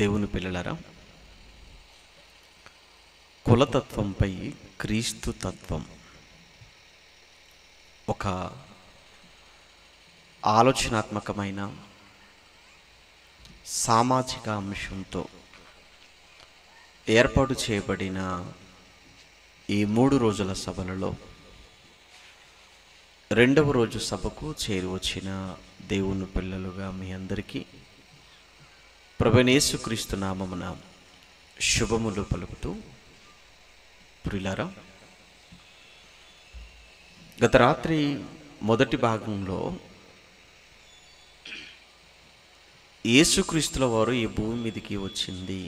దేవుని పిల్లలరా కులతత్వంపై క్రీస్తు తత్వం ఒక ఆలోచనాత్మకమైన సామాజిక అంశంతో ఏర్పాటు చేయబడిన ఈ మూడు రోజుల సభలలో రెండవ రోజు సభకు చేరువచ్చిన దేవుని పిల్లలుగా మీ అందరికీ ప్రభునేసుక్రీస్తు నామమున శుభములు పలుకుతూ ప్రిలారా గత రాత్రి మొదటి భాగంలో యేసుక్రీస్తుల వారు ఈ భూమి మీదకి వచ్చింది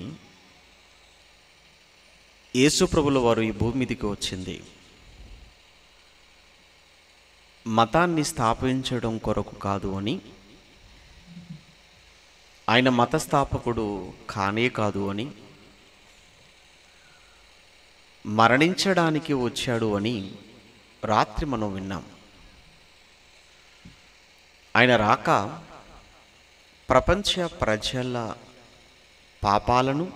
యేసు ప్రభుల వారు ఈ భూమి మీదకి వచ్చింది మతాన్ని స్థాపించడం కొరకు కాదు అని ఆయన మతస్థాపకుడు కానే కాదు అని మరణించడానికి వచ్చాడు అని రాత్రి మనం విన్నాం ఆయన రాక ప్రపంచ ప్రజల పాపాలను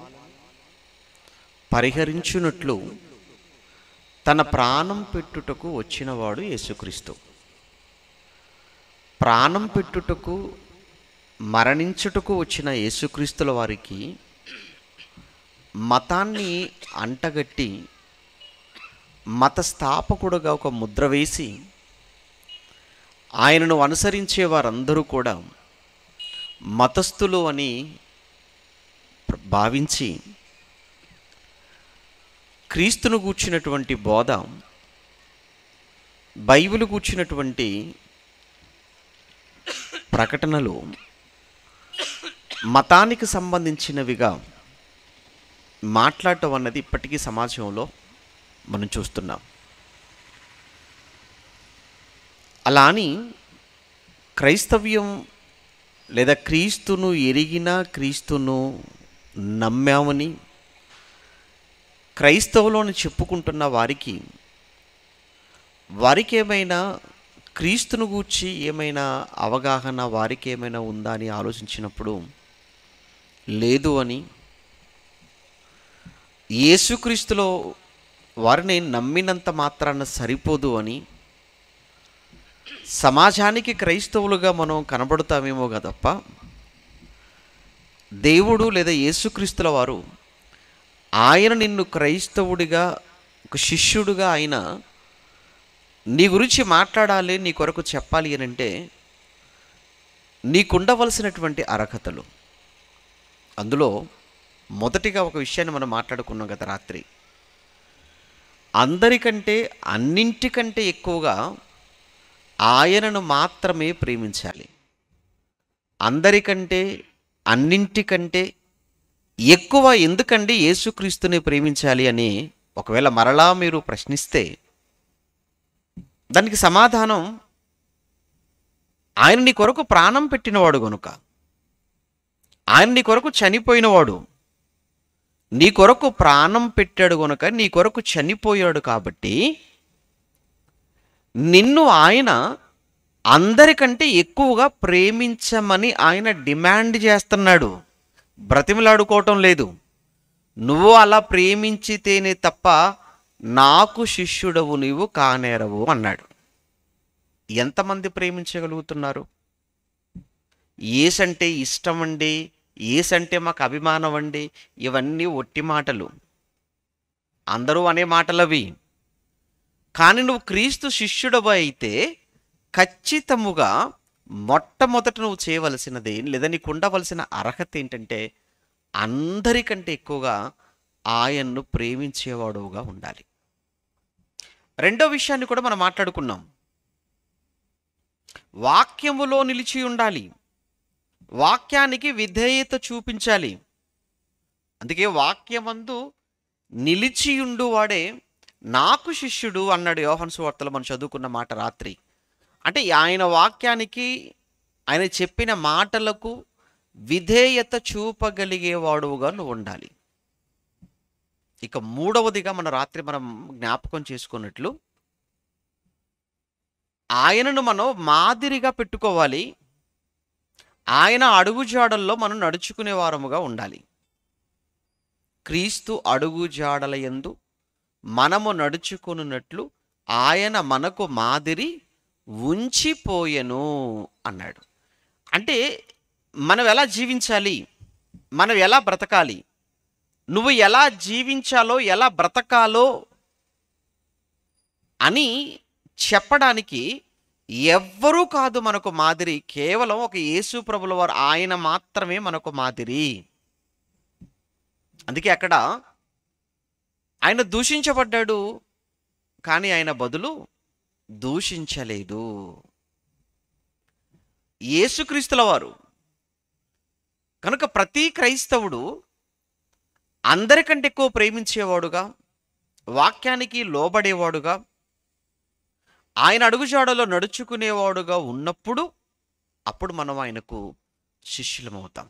పరిహరించున్నట్లు తన ప్రాణం పెట్టుటకు వచ్చినవాడు యేసుక్రీస్తు ప్రాణం పెట్టుటకు మరణించుటకు వచ్చిన యేసుక్రీస్తుల వారికి మతాన్ని అంటగట్టి మత స్థాపకుడుగా ఒక ముద్ర వేసి ఆయనను అనుసరించే వారందరూ కూడా మతస్థులు అని భావించి క్రీస్తును కూర్చున్నటువంటి బోధ బైబిల్ కూర్చున్నటువంటి ప్రకటనలు మతానికి సంబంధించినవిగా మాట్లాడటం అన్నది ఇప్పటికీ సమాజంలో మనం చూస్తున్నాం అలా అని క్రైస్తవ్యం లేదా క్రీస్తును ఎరిగిన క్రీస్తును నమ్మామని క్రైస్తవులోని చెప్పుకుంటున్న వారికి వారికి ఏమైనా క్రీస్తును గూర్చి ఏమైనా అవగాహన వారికి ఏమైనా ఉందా అని ఆలోచించినప్పుడు లేదు అని యేసుక్రీస్తులో వారిని నమ్మినంత మాత్రాన సరిపోదు అని సమాజానికి క్రైస్తవులుగా మనం కనబడతామేమో కదప్ప దేవుడు లేదా యేసుక్రీస్తుల వారు ఆయన నిన్ను క్రైస్తవుడిగా ఒక శిష్యుడిగా ఆయన నీ గురించి మాట్లాడాలి నీ కొరకు చెప్పాలి అని అంటే నీకుండవలసినటువంటి అర్హతలు అందులో మొదటిగా ఒక విషయాన్ని మనం మాట్లాడుకున్నాం గత రాత్రి అందరికంటే అన్నింటికంటే ఎక్కువగా ఆయనను మాత్రమే ప్రేమించాలి అందరికంటే అన్నింటికంటే ఎక్కువ ఎందుకండి యేసుక్రీస్తుని ప్రేమించాలి అని ఒకవేళ మరలా మీరు ప్రశ్నిస్తే దానికి సమాధానం ఆయన నీ కొరకు ప్రాణం పెట్టినవాడు గనుక ఆయన నీ కొరకు చనిపోయినవాడు నీ కొరకు ప్రాణం పెట్టాడు కనుక నీ కొరకు చనిపోయాడు కాబట్టి నిన్ను ఆయన అందరికంటే ఎక్కువగా ప్రేమించమని ఆయన డిమాండ్ చేస్తున్నాడు బ్రతిమలాడుకోవటం లేదు నువ్వు అలా ప్రేమించితేనే తప్ప నాకు శిష్యుడవు నీవు కానేరవు అన్నాడు ఎంతమంది ప్రేమించగలుగుతున్నారు ఏస్ అంటే ఇష్టం అండి ఏస్ అంటే మాకు అభిమానం అండి ఇవన్నీ ఒట్టి మాటలు అందరూ అనే మాటలవి కానీ నువ్వు క్రీస్తు శిష్యుడవు అయితే ఖచ్చితముగా మొట్టమొదట నువ్వు చేయవలసినది లేదా నీకు ఉండవలసిన అర్హత ఏంటంటే అందరికంటే ఎక్కువగా ఆయన్ను ప్రేమించేవాడుగా ఉండాలి రెండో విషయాన్ని కూడా మనం మాట్లాడుకున్నాం వాక్యములో నిలిచి ఉండాలి వాక్యానికి విధేయత చూపించాలి అందుకే వాక్యమందు నిలిచియుండు వాడే నాకు శిష్యుడు అన్నాడు యోహన్ వార్తలు మనం చదువుకున్న మాట రాత్రి అంటే ఆయన వాక్యానికి ఆయన చెప్పిన మాటలకు విధేయత చూపగలిగేవాడుగా నువ్వు ఉండాలి ఇక మూడవదిగా మన రాత్రి మనం జ్ఞాపకం చేసుకున్నట్లు ఆయనను మనం మాదిరిగా పెట్టుకోవాలి ఆయన అడుగుజాడల్లో మనం నడుచుకునే వారముగా ఉండాలి క్రీస్తు అడుగుజాడల ఎందు మనము నడుచుకున్నట్లు ఆయన మనకు మాదిరి ఉంచిపోయెను అన్నాడు అంటే మనం ఎలా జీవించాలి మనం ఎలా బ్రతకాలి నువ్వు ఎలా జీవించాలో ఎలా బ్రతకాలో అని చెప్పడానికి ఎవ్వరూ కాదు మనకు మాదిరి కేవలం ఒక యేసు ప్రభుల వారు ఆయన మాత్రమే మనకు మాదిరి అందుకే అక్కడ ఆయన దూషించబడ్డాడు కానీ ఆయన బదులు దూషించలేదు ఏసుక్రీస్తుల వారు కనుక ప్రతి క్రైస్తవుడు అందరికంటే ఎక్కువ ప్రేమించేవాడుగా వాక్యానికి లోబడేవాడుగా ఆయన అడుగుజాడలో నడుచుకునేవాడుగా ఉన్నప్పుడు అప్పుడు మనం ఆయనకు శిష్యులమవుతాం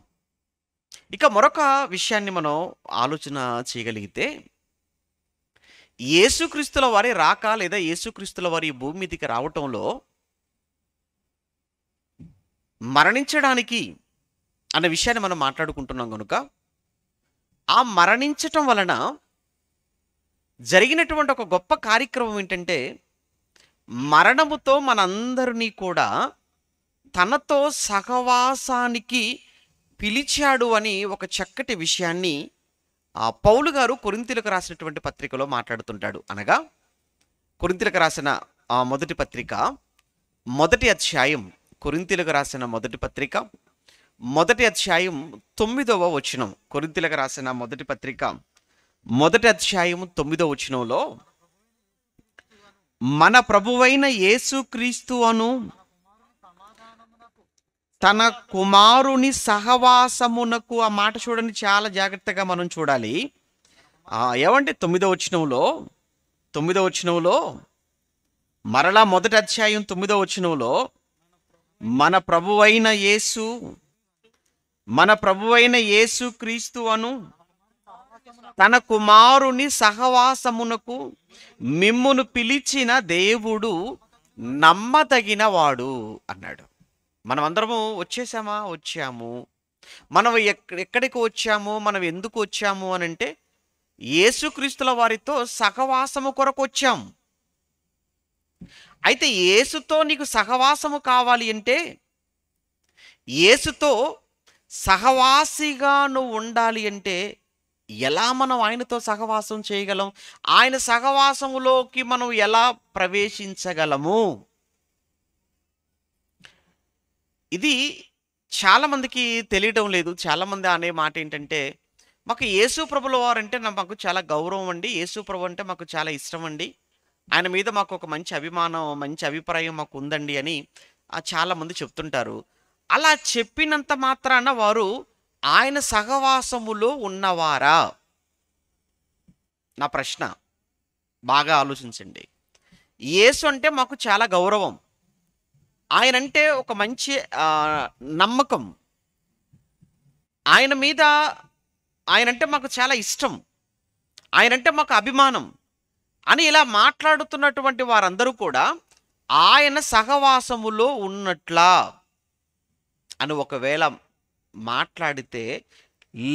ఇక మరొక విషయాన్ని మనం ఆలోచన చేయగలిగితే యేసుక్రీస్తుల వారి రాక లేదా యేసుక్రీస్తుల వారి భూమి మీదకి రావటంలో మరణించడానికి అన్న విషయాన్ని మనం మాట్లాడుకుంటున్నాం కనుక ఆ మరణించటం వలన జరిగినటువంటి ఒక గొప్ప కార్యక్రమం ఏంటంటే మరణముతో మనందరినీ కూడా తనతో సహవాసానికి పిలిచాడు అని ఒక చక్కటి విషయాన్ని ఆ పౌలు గారు కొరింతిలకు రాసినటువంటి పత్రికలో మాట్లాడుతుంటాడు అనగా కొరింతిలకు రాసిన ఆ మొదటి పత్రిక మొదటి అధ్యాయం కొరింతిలకు రాసిన మొదటి పత్రిక మొదటి అధ్యాయం తొమ్మిదవ వచనం కొరింతిలకు రాసిన మొదటి పత్రిక మొదటి అధ్యాయం తొమ్మిదవ వచనంలో మన ప్రభువైన యేసుక్రీస్తు అను తన కుమారుని సహవాసమునకు ఆ మాట చూడని చాలా జాగ్రత్తగా మనం చూడాలి ఏమంటే తొమ్మిదో వచ్చినవులో తొమ్మిదో వచ్చినవులో మరలా మొదటి అధ్యాయం తొమ్మిదో వచ్చినవులో మన ప్రభువైన యేసు మన ప్రభువైన యేసు క్రీస్తు అను తన కుమారుని సహవాసమునకు మిమ్మును పిలిచిన దేవుడు నమ్మదగిన వాడు అన్నాడు మనమందరము వచ్చేసామా వచ్చాము మనం ఎక్కడికి వచ్చాము మనం ఎందుకు వచ్చాము అని అంటే యేసుక్రీస్తుల వారితో సహవాసము కొరకు వచ్చాం అయితే ఏసుతో నీకు సహవాసము కావాలి అంటే ఏసుతో సహవాసిగా నువ్వు ఉండాలి అంటే ఎలా మనం ఆయనతో సహవాసం చేయగలం ఆయన సహవాసములోకి మనం ఎలా ప్రవేశించగలము ఇది చాలామందికి తెలియడం లేదు చాలామంది అనే మాట ఏంటంటే మాకు యేసు ప్రభుల వారంటే మాకు చాలా గౌరవం అండి యేసు ప్రభు అంటే మాకు చాలా ఇష్టం అండి ఆయన మీద మాకు ఒక మంచి అభిమానం మంచి అభిప్రాయం మాకు ఉందండి అని చాలామంది చెప్తుంటారు అలా చెప్పినంత మాత్రాన వారు ఆయన సహవాసములో ఉన్నవారా నా ప్రశ్న బాగా ఆలోచించండి యేసు అంటే మాకు చాలా గౌరవం ఆయన అంటే ఒక మంచి నమ్మకం ఆయన మీద ఆయన అంటే మాకు చాలా ఇష్టం ఆయన అంటే మాకు అభిమానం అని ఇలా మాట్లాడుతున్నటువంటి వారందరూ కూడా ఆయన సహవాసములో ఉన్నట్లా అని ఒకవేళ మాట్లాడితే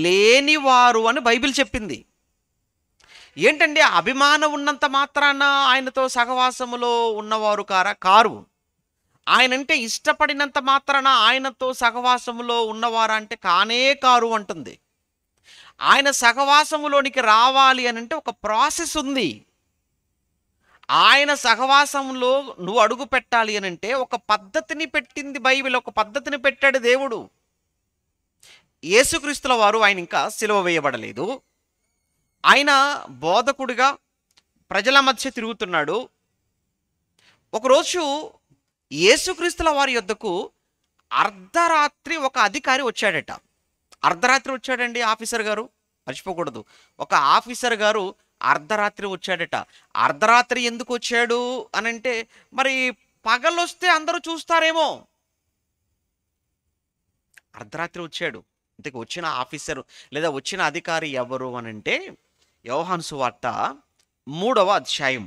లేనివారు అని బైబిల్ చెప్పింది ఏంటండి అభిమానం ఉన్నంత మాత్రాన ఆయనతో సహవాసములో ఉన్నవారు కారా కారు ఆయనంటే ఇష్టపడినంత మాత్రాన ఆయనతో సహవాసములో ఉన్నవారా అంటే కానే కారు అంటుంది ఆయన సహవాసములోనికి రావాలి అని అంటే ఒక ప్రాసెస్ ఉంది ఆయన సహవాసంలో నువ్వు అడుగు పెట్టాలి అని అంటే ఒక పద్ధతిని పెట్టింది బైబిల్ ఒక పద్ధతిని పెట్టాడు దేవుడు యేసుక్రీస్తుల వారు ఆయన ఇంకా సిలువ వేయబడలేదు ఆయన బోధకుడిగా ప్రజల మధ్య తిరుగుతున్నాడు ఒకరోజు యేసుక్రీస్తుల వారి యొద్దకు అర్ధరాత్రి ఒక అధికారి వచ్చాడట అర్ధరాత్రి వచ్చాడండి ఆఫీసర్ గారు మర్చిపోకూడదు ఒక ఆఫీసర్ గారు అర్ధరాత్రి వచ్చాడట అర్ధరాత్రి ఎందుకు వచ్చాడు అని అంటే మరి పగలొస్తే అందరూ చూస్తారేమో అర్ధరాత్రి వచ్చాడు అంతే వచ్చిన ఆఫీసర్ లేదా వచ్చిన అధికారి ఎవరు అని అంటే యోహాన్సు వార్త మూడవ అధ్యాయం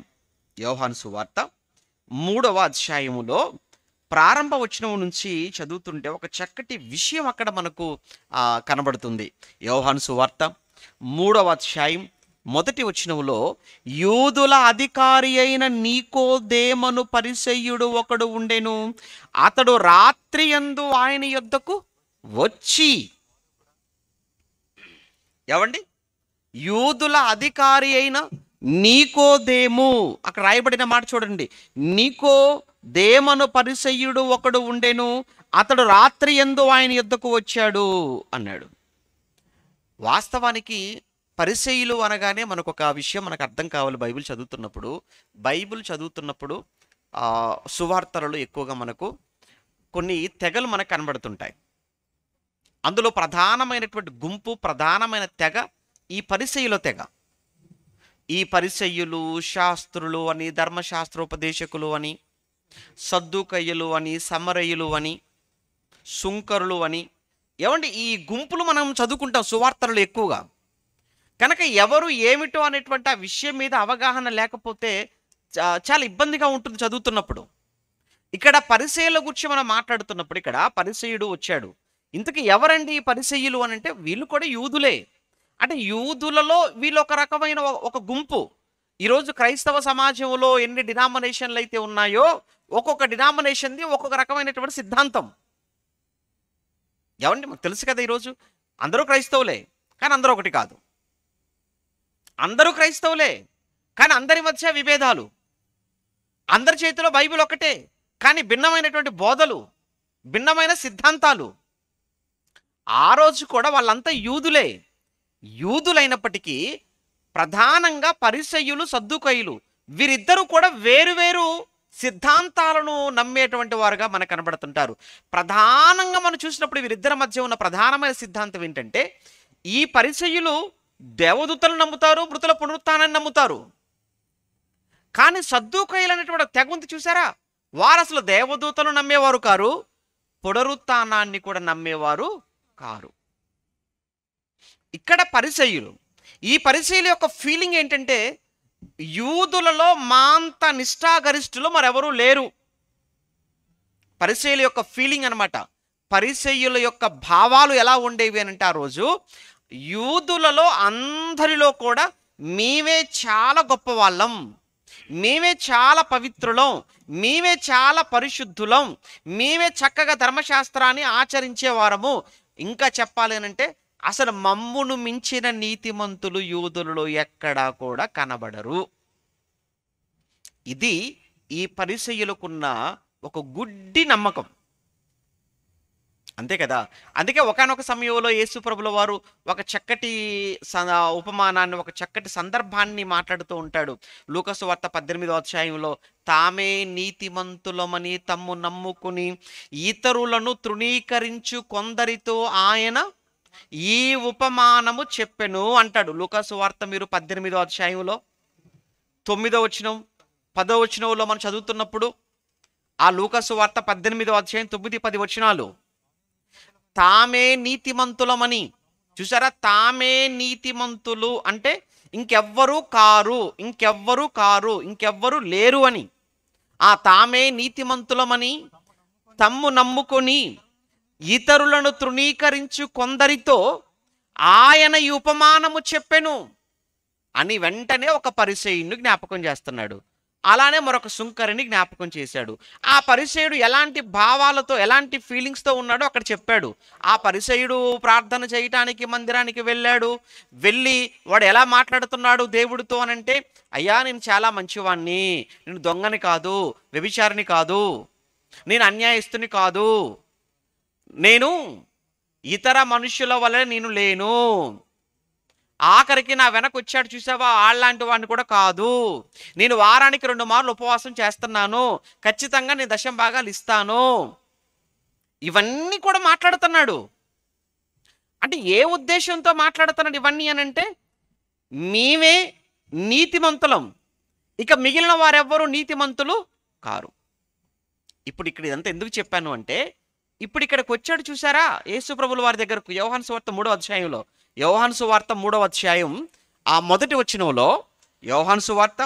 యోహాన్సు వార్త మూడవ అధ్యాయములో ప్రారంభ వచనం నుంచి చదువుతుంటే ఒక చక్కటి విషయం అక్కడ మనకు కనబడుతుంది యోహాన్సు వార్త మూడవ అధ్యాయం మొదటి వచ్చినవులో యూదుల అధికారి అయిన నీకో దేమను పరిసయ్యుడు ఒకడు ఉండెను అతడు రాత్రి ఎందు ఆయన యొద్దకు వచ్చి ఏమండి యూదుల అధికారి అయిన నీకోదేము అక్కడ రాయబడిన మాట చూడండి నీకో దేమను పరిసయ్యుడు ఒకడు ఉండెను అతడు రాత్రి ఎందు ఆయన యుద్ధకు వచ్చాడు అన్నాడు వాస్తవానికి పరిసయులు అనగానే మనకు ఒక విషయం మనకు అర్థం కావాలి బైబిల్ చదువుతున్నప్పుడు బైబిల్ చదువుతున్నప్పుడు సువార్తలలో ఎక్కువగా మనకు కొన్ని తెగలు మనకు కనబడుతుంటాయి అందులో ప్రధానమైనటువంటి గుంపు ప్రధానమైన తెగ ఈ పరిసయుల తెగ ఈ పరిసయ్యులు శాస్త్రులు అని ధర్మశాస్త్రోపదేశకులు అని సద్దుకయ్యులు అని సమరయ్యులు అని సుంకరులు అని ఏమంటే ఈ గుంపులు మనం చదువుకుంటాం సువార్తలు ఎక్కువగా కనుక ఎవరు ఏమిటో అనేటువంటి ఆ విషయం మీద అవగాహన లేకపోతే చాలా ఇబ్బందిగా ఉంటుంది చదువుతున్నప్పుడు ఇక్కడ పరిశయల గురించి మనం మాట్లాడుతున్నప్పుడు ఇక్కడ పరిచయుడు వచ్చాడు ఇంతకు ఎవరండి ఈ పరిసయ్యులు అని అంటే వీళ్ళు కూడా యూదులే అంటే యూదులలో వీళ్ళు ఒక రకమైన ఒక గుంపు ఈరోజు క్రైస్తవ సమాజంలో ఎన్ని డినామినేషన్లు అయితే ఉన్నాయో ఒక్కొక్క డినామినేషన్ది ఒక్కొక్క రకమైనటువంటి సిద్ధాంతం ఎవరండి మాకు తెలుసు కదా ఈరోజు అందరూ క్రైస్తవులే కానీ అందరూ ఒకటి కాదు అందరూ క్రైస్తవులే కానీ అందరి మధ్య విభేదాలు అందరి చేతిలో బైబిల్ ఒకటే కానీ భిన్నమైనటువంటి బోధలు భిన్నమైన సిద్ధాంతాలు ఆ రోజు కూడా వాళ్ళంతా యూదులే యూదులైనప్పటికీ ప్రధానంగా పరిసయ్యులు సద్దుకయ్యులు వీరిద్దరూ కూడా వేరువేరు సిద్ధాంతాలను నమ్మేటువంటి వారుగా మనకు కనబడుతుంటారు ప్రధానంగా మనం చూసినప్పుడు వీరిద్దరి మధ్య ఉన్న ప్రధానమైన సిద్ధాంతం ఏంటంటే ఈ పరిచయులు దేవదూతలు నమ్ముతారు మృతుల పునరుత్నాన్ని నమ్ముతారు కానీ సద్దుకయ్యులు అనేటువంటి తెగుంతి చూసారా వారు అసలు దేవదూతలు నమ్మేవారు కారు పునరుత్నాన్ని కూడా నమ్మేవారు కారు ఇక్కడ పరిచయులు ఈ పరిచయుల యొక్క ఫీలింగ్ ఏంటంటే యూదులలో మాంత నిష్ఠాగరిష్ఠులు మరెవరూ లేరు పరిచయుల యొక్క ఫీలింగ్ అనమాట పరిచయుల యొక్క భావాలు ఎలా ఉండేవి అని అంటే ఆ రోజు యూదులలో అందరిలో కూడా మేమే చాలా గొప్పవాళ్ళం మేమే చాలా పవిత్రులం మేమే చాలా పరిశుద్ధులం మేమే చక్కగా ధర్మశాస్త్రాన్ని ఆచరించేవారము ఇంకా చెప్పాలి అంటే అసలు మమ్మును మించిన నీతిమంతులు యూదులలో ఎక్కడా కూడా కనబడరు ఇది ఈ పరిసయులకున్న ఒక గుడ్డి నమ్మకం అంతే కదా అందుకే ఒకనొక సమయంలో యేసుప్రభుల వారు ఒక చక్కటి ఉపమానాన్ని ఒక చక్కటి సందర్భాన్ని మాట్లాడుతూ ఉంటాడు లూకసు వార్త పద్దెనిమిదో అధ్యాయంలో తామే నీతిమంతులమని తమ్ము నమ్ముకుని ఇతరులను తృణీకరించు కొందరితో ఆయన ఈ ఉపమానము చెప్పెను అంటాడు లూకసు వార్త మీరు పద్దెనిమిదో అధ్యాయంలో తొమ్మిదో వచనం పదో వచనంలో మనం చదువుతున్నప్పుడు ఆ లూకసు వార్త పద్దెనిమిదో అధ్యాయం తొమ్మిది పది వచనాలు తామే నీతిమంతులమని చూసారా తామే నీతిమంతులు అంటే ఇంకెవ్వరూ కారు ఇంకెవ్వరూ కారు ఇంకెవ్వరూ లేరు అని ఆ తామే నీతిమంతులమని తమ్ము నమ్ముకొని ఇతరులను తృణీకరించు కొందరితో ఆయన ఈ ఉపమానము చెప్పెను అని వెంటనే ఒక పరిచయుని జ్ఞాపకం చేస్తున్నాడు అలానే మరొక శుంకరిని జ్ఞాపకం చేశాడు ఆ పరిచయుడు ఎలాంటి భావాలతో ఎలాంటి ఫీలింగ్స్తో ఉన్నాడో అక్కడ చెప్పాడు ఆ పరిచయుడు ప్రార్థన చేయటానికి మందిరానికి వెళ్ళాడు వెళ్ళి వాడు ఎలా మాట్లాడుతున్నాడు దేవుడితో అనంటే అయ్యా నేను చాలా మంచివాణ్ణి నేను దొంగని కాదు వ్యభిచారిని కాదు నేను అన్యాయస్తుని కాదు నేను ఇతర మనుషుల వల్ల నేను లేను ఆఖరికి నా వెనక వచ్చాడు చూసావా ఆళ్ళలాంటి వాడిని కూడా కాదు నేను వారానికి రెండు మార్లు ఉపవాసం చేస్తున్నాను ఖచ్చితంగా నేను దశం భాగాలు ఇస్తాను ఇవన్నీ కూడా మాట్లాడుతున్నాడు అంటే ఏ ఉద్దేశంతో మాట్లాడుతున్నాడు ఇవన్నీ అనంటే మేమే నీతిమంతులం ఇక మిగిలిన వారెవ్వరూ నీతిమంతులు కారు ఇప్పుడు ఇక్కడ ఇదంతా ఎందుకు చెప్పాను అంటే ఇప్పుడు ఇక్కడికి వచ్చాడు చూసారా యేసుప్రభుల వారి దగ్గరకు యోహన్ సువార్త మూడో అధ్యాయంలో యోహాన్సు వార్త మూడవ అధ్యాయం ఆ మొదటి వచ్చినంలో యోహాన్సు వార్త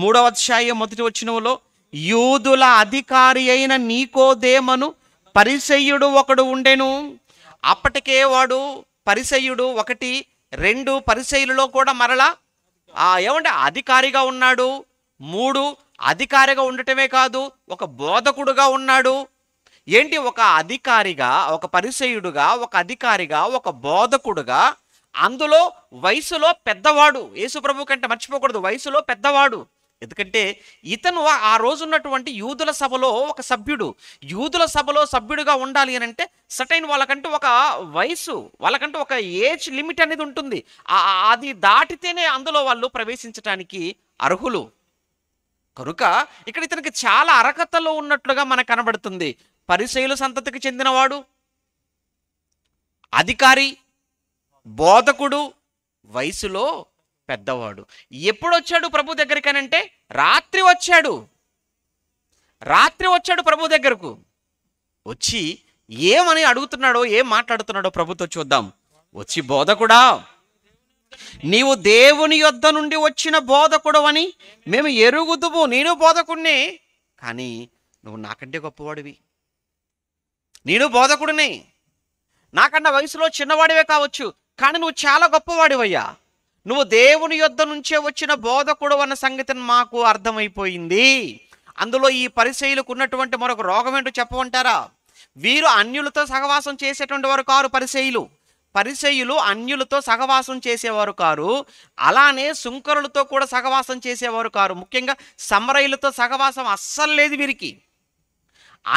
మూడవ అధ్యాయం మొదటి వచ్చినంలో యూదుల అధికారి అయిన నీకోదేమను పరిసయ్యుడు ఒకడు ఉండెను అప్పటికే వాడు పరిసయ్యుడు ఒకటి రెండు పరిసయులలో కూడా మరలా ఏమంటే అధికారిగా ఉన్నాడు మూడు అధికారిగా ఉండటమే కాదు ఒక బోధకుడుగా ఉన్నాడు ఏంటి ఒక అధికారిగా ఒక పరిసయుడుగా ఒక అధికారిగా ఒక బోధకుడుగా అందులో వయసులో పెద్దవాడు యేసుప్రభు కంటే మర్చిపోకూడదు వయసులో పెద్దవాడు ఎందుకంటే ఇతను ఆ రోజున్నటువంటి యూదుల సభలో ఒక సభ్యుడు యూదుల సభలో సభ్యుడిగా ఉండాలి అని అంటే సటైన్ వాళ్ళకంటూ ఒక వయసు వాళ్ళకంటూ ఒక ఏజ్ లిమిట్ అనేది ఉంటుంది అది దాటితేనే అందులో వాళ్ళు ప్రవేశించడానికి అర్హులు కనుక ఇక్కడ ఇతనికి చాలా అర్హతలో ఉన్నట్లుగా మనకు కనబడుతుంది పరిశైలు సంతతికి చెందినవాడు అధికారి బోధకుడు వయసులో పెద్దవాడు ఎప్పుడు వచ్చాడు ప్రభు అంటే రాత్రి వచ్చాడు రాత్రి వచ్చాడు ప్రభు దగ్గరకు వచ్చి ఏమని అడుగుతున్నాడో ఏం మాట్లాడుతున్నాడో ప్రభుతో చూద్దాం వచ్చి బోధకుడా నీవు దేవుని యొద్ధ నుండి వచ్చిన బోధకుడు అని మేము ఎరుగుదుము నేను బోధకుడినే కానీ నువ్వు నాకంటే గొప్పవాడివి నేను బోధకుడిని నాకన్నా వయసులో చిన్నవాడివే కావచ్చు కానీ నువ్వు చాలా గొప్పవాడివయ్యా నువ్వు దేవుని యొద్ధ నుంచే వచ్చిన బోధకుడు అన్న సంగతిని మాకు అర్థమైపోయింది అందులో ఈ పరిశైలకు ఉన్నటువంటి మరొక రోగం ఏంటో చెప్పమంటారా వీరు అన్యులతో సహవాసం చేసేటువంటి వారు కారు పరిశైలు పరిశైలు అన్యులతో సహవాసం చేసేవారు కారు అలానే సుంకరులతో కూడా సహవాసం చేసేవారు కారు ముఖ్యంగా సమరయులతో సహవాసం అస్సలు లేదు వీరికి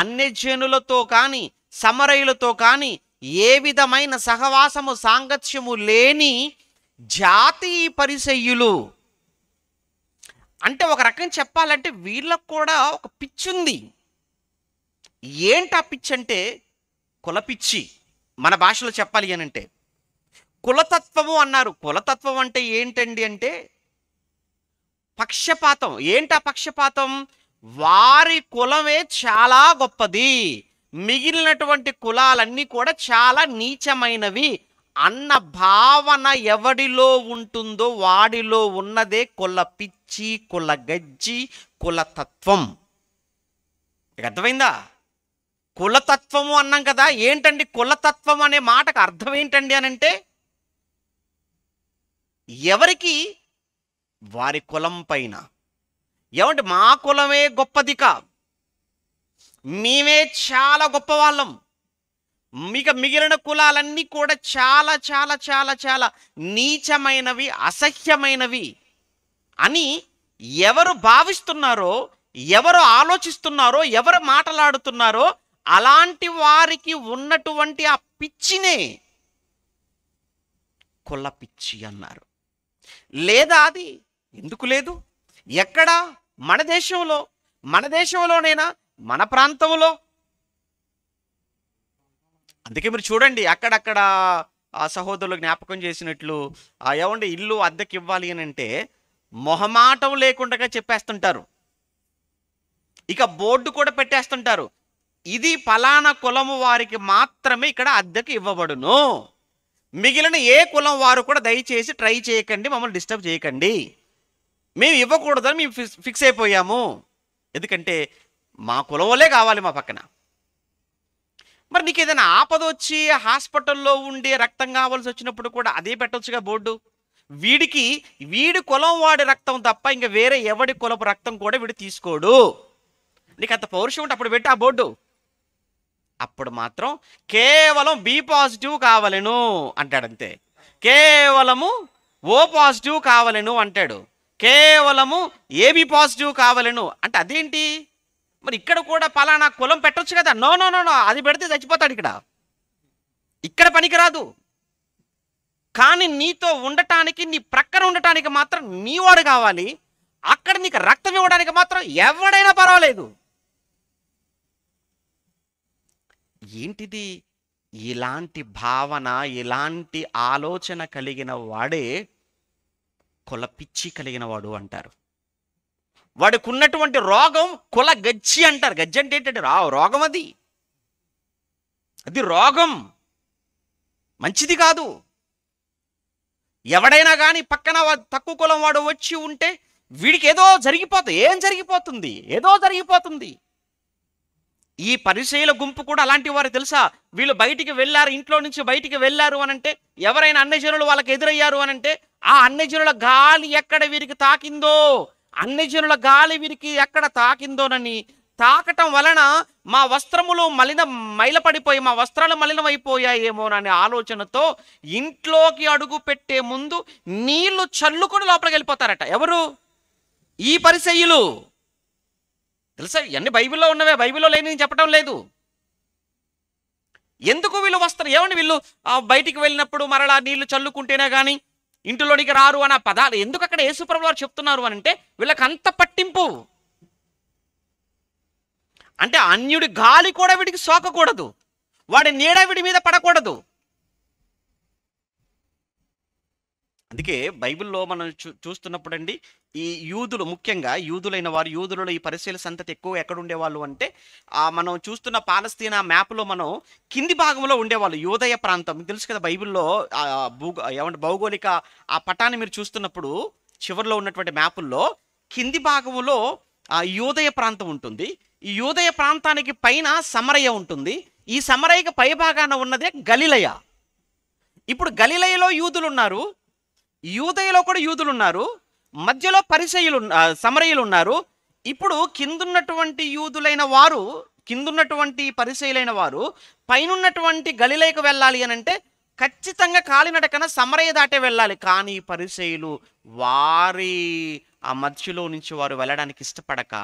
అన్యజనులతో కానీ సమరయులతో కానీ ఏ విధమైన సహవాసము సాంగత్యము లేని జాతి పరిసయ్యులు అంటే ఒక రకం చెప్పాలంటే వీళ్ళకు కూడా ఒక పిచ్చుంది ఏంటి ఆ పిచ్చి అంటే కులపిచ్చి మన భాషలో చెప్పాలి అని అంటే కులతత్వము అన్నారు కులతత్వం అంటే ఏంటండి అంటే పక్షపాతం ఏంటి ఆ పక్షపాతం వారి కులమే చాలా గొప్పది మిగిలినటువంటి కులాలన్నీ కూడా చాలా నీచమైనవి అన్న భావన ఎవడిలో ఉంటుందో వాడిలో ఉన్నదే కుల పిచ్చి కుల గజ్జి కులతత్వం అర్థమైందా కులతత్వము అన్నాం కదా ఏంటండి కులతత్వం అనే మాటకు అర్థం ఏంటండి అనంటే ఎవరికి వారి కులం పైన ఏమంటే మా కులమే గొప్పది కా మేమే చాలా గొప్పవాళ్ళం మిగ మిగిలిన కులాలన్నీ కూడా చాలా చాలా చాలా చాలా నీచమైనవి అసహ్యమైనవి అని ఎవరు భావిస్తున్నారో ఎవరు ఆలోచిస్తున్నారో ఎవరు మాట్లాడుతున్నారో అలాంటి వారికి ఉన్నటువంటి ఆ పిచ్చినే కుల పిచ్చి అన్నారు లేదా అది ఎందుకు లేదు ఎక్కడా మన దేశంలో మన దేశంలోనైనా మన ప్రాంతంలో అందుకే మీరు చూడండి అక్కడక్కడ ఆ సహోదరులు జ్ఞాపకం చేసినట్లు ఏమండి ఇల్లు అద్దెకి ఇవ్వాలి అని అంటే మొహమాటం లేకుండా చెప్పేస్తుంటారు ఇక బోర్డు కూడా పెట్టేస్తుంటారు ఇది ఫలానా కులము వారికి మాత్రమే ఇక్కడ అద్దెకు ఇవ్వబడును మిగిలిన ఏ కులం వారు కూడా దయచేసి ట్రై చేయకండి మమ్మల్ని డిస్టర్బ్ చేయకండి మేము ఇవ్వకూడదని మేము ఫిక్స్ అయిపోయాము ఎందుకంటే మా కులవలే కావాలి మా పక్కన మరి నీకు ఏదైనా ఆపద వచ్చి హాస్పిటల్లో ఉండే రక్తం కావాల్సి వచ్చినప్పుడు కూడా అదే పెట్టవచ్చుగా బోర్డు వీడికి వీడి కులం వాడి రక్తం తప్ప ఇంకా వేరే ఎవడి కులపు రక్తం కూడా వీడు తీసుకోడు నీకు అంత పౌరుషం ఉంటే అప్పుడు పెట్టి ఆ బోర్డు అప్పుడు మాత్రం కేవలం బి పాజిటివ్ కావలను అంటాడంతే కేవలము ఓ పాజిటివ్ కావలను అంటాడు కేవలము ఏబి పాజిటివ్ కావలను అంటే అదేంటి మరి ఇక్కడ కూడా పలానా కులం పెట్టచ్చు కదా నో నో నో నో అది పెడితే చచ్చిపోతాడు ఇక్కడ ఇక్కడ పనికిరాదు కానీ నీతో ఉండటానికి నీ ప్రక్కన ఉండటానికి మాత్రం నీవాడు కావాలి అక్కడ నీకు రక్తం ఇవ్వడానికి మాత్రం ఎవడైనా పర్వాలేదు ఏంటిది ఇలాంటి భావన ఇలాంటి ఆలోచన కలిగిన వాడే కుల పిచ్చి కలిగిన వాడు అంటారు వాడికి ఉన్నటువంటి రోగం కుల గజ్జి అంటారు గజ్జి అంటే ఏంటంటే రా రోగం అది అది రోగం మంచిది కాదు ఎవడైనా కానీ పక్కన తక్కువ కులం వాడు వచ్చి ఉంటే వీడికి ఏదో జరిగిపోతుంది ఏం జరిగిపోతుంది ఏదో జరిగిపోతుంది ఈ పరిశీల గుంపు కూడా అలాంటి వారు తెలుసా వీళ్ళు బయటికి వెళ్ళారు ఇంట్లో నుంచి బయటికి వెళ్ళారు అనంటే ఎవరైనా అన్నజనులు వాళ్ళకి ఎదురయ్యారు అనంటే ఆ అన్నజనుల గాలి ఎక్కడ వీరికి తాకిందో అన్ని జనుల గాలి విరికి ఎక్కడ తాకిందోనని తాకటం వలన మా వస్త్రములు మలిన మైలపడిపోయి మా వస్త్రాలు మలినమైపోయాయేమోననే ఆలోచనతో ఇంట్లోకి అడుగు పెట్టే ముందు నీళ్లు చల్లుకొని లోపలికి వెళ్ళిపోతారట ఎవరు ఈ పరిశయ్యులు తెలుసా ఇవన్నీ బైబిల్లో ఉన్నవే బైబిల్లో లేని చెప్పడం లేదు ఎందుకు వీళ్ళు వస్తారు ఏమండి వీళ్ళు బయటికి వెళ్ళినప్పుడు మరలా నీళ్లు చల్లుకుంటేనే కానీ ఇంటిలోనికి రారు అన్న పదాలు ఎందుకు అక్కడ యేసుప్రభు వారు చెప్తున్నారు అని అంటే వీళ్ళకి అంత పట్టింపు అంటే అన్యుడి గాలి కూడా వీడికి సోకకూడదు వాడి నీడ వీడి మీద పడకూడదు అందుకే బైబిల్లో మనం చూ చూస్తున్నప్పుడండి ఈ యూదులు ముఖ్యంగా యూదులైన వారు యూదులలో ఈ పరిశీల సంతతి ఎక్కువ ఎక్కడ ఉండేవాళ్ళు అంటే మనం చూస్తున్న పాలస్తీనా మ్యాప్లో మనం కింది భాగంలో ఉండేవాళ్ళు యూదయ ప్రాంతం తెలుసు కదా బైబిల్లో భూ ఏమంటే భౌగోళిక ఆ పటాన్ని మీరు చూస్తున్నప్పుడు చివరిలో ఉన్నటువంటి మ్యాపుల్లో కింది భాగంలో ఆ యూదయ ప్రాంతం ఉంటుంది ఈ యూదయ ప్రాంతానికి పైన సమరయ్య ఉంటుంది ఈ సమరయ్యకి పై భాగాన ఉన్నదే గలిలయ ఇప్పుడు గలిలయలో యూదులు ఉన్నారు యూదయలో కూడా యూదులు ఉన్నారు మధ్యలో పరిసయులు సమరయులు ఉన్నారు ఇప్పుడు కిందున్నటువంటి యూదులైన వారు కిందున్నటువంటి పరిసయులైన వారు పైనున్నటువంటి గలిలోకి వెళ్ళాలి అని అంటే ఖచ్చితంగా కాలినడకన సమరయ దాటే వెళ్ళాలి కానీ పరిసయులు వారి ఆ మధ్యలో నుంచి వారు వెళ్ళడానికి ఇష్టపడక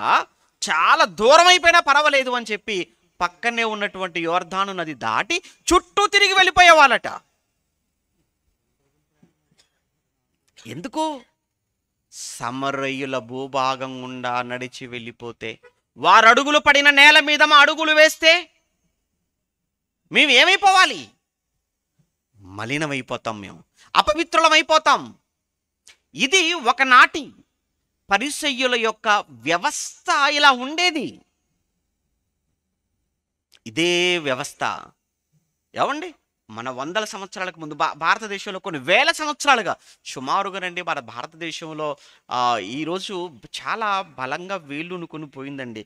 చాలా దూరం అయిపోయినా పర్వాలేదు అని చెప్పి పక్కనే ఉన్నటువంటి యోర్ధాను నది దాటి చుట్టూ తిరిగి వెళ్ళిపోయేవాళ్ళట ఎందుకు సమరయ్యుల భూభాగం గుండా నడిచి వెళ్ళిపోతే వారు అడుగులు పడిన నేల మీద మా అడుగులు వేస్తే మేమేమైపోవాలి మలినమైపోతాం మేము అపవిత్రులమైపోతాం ఇది ఒకనాటి పరిసయ్యుల యొక్క వ్యవస్థ ఇలా ఉండేది ఇదే వ్యవస్థ ఏమండి మన వందల సంవత్సరాలకు ముందు భా భారతదేశంలో కొన్ని వేల సంవత్సరాలుగా సుమారుగానండి మన భారతదేశంలో ఈరోజు చాలా బలంగా వేళ్ళునుకొని పోయిందండి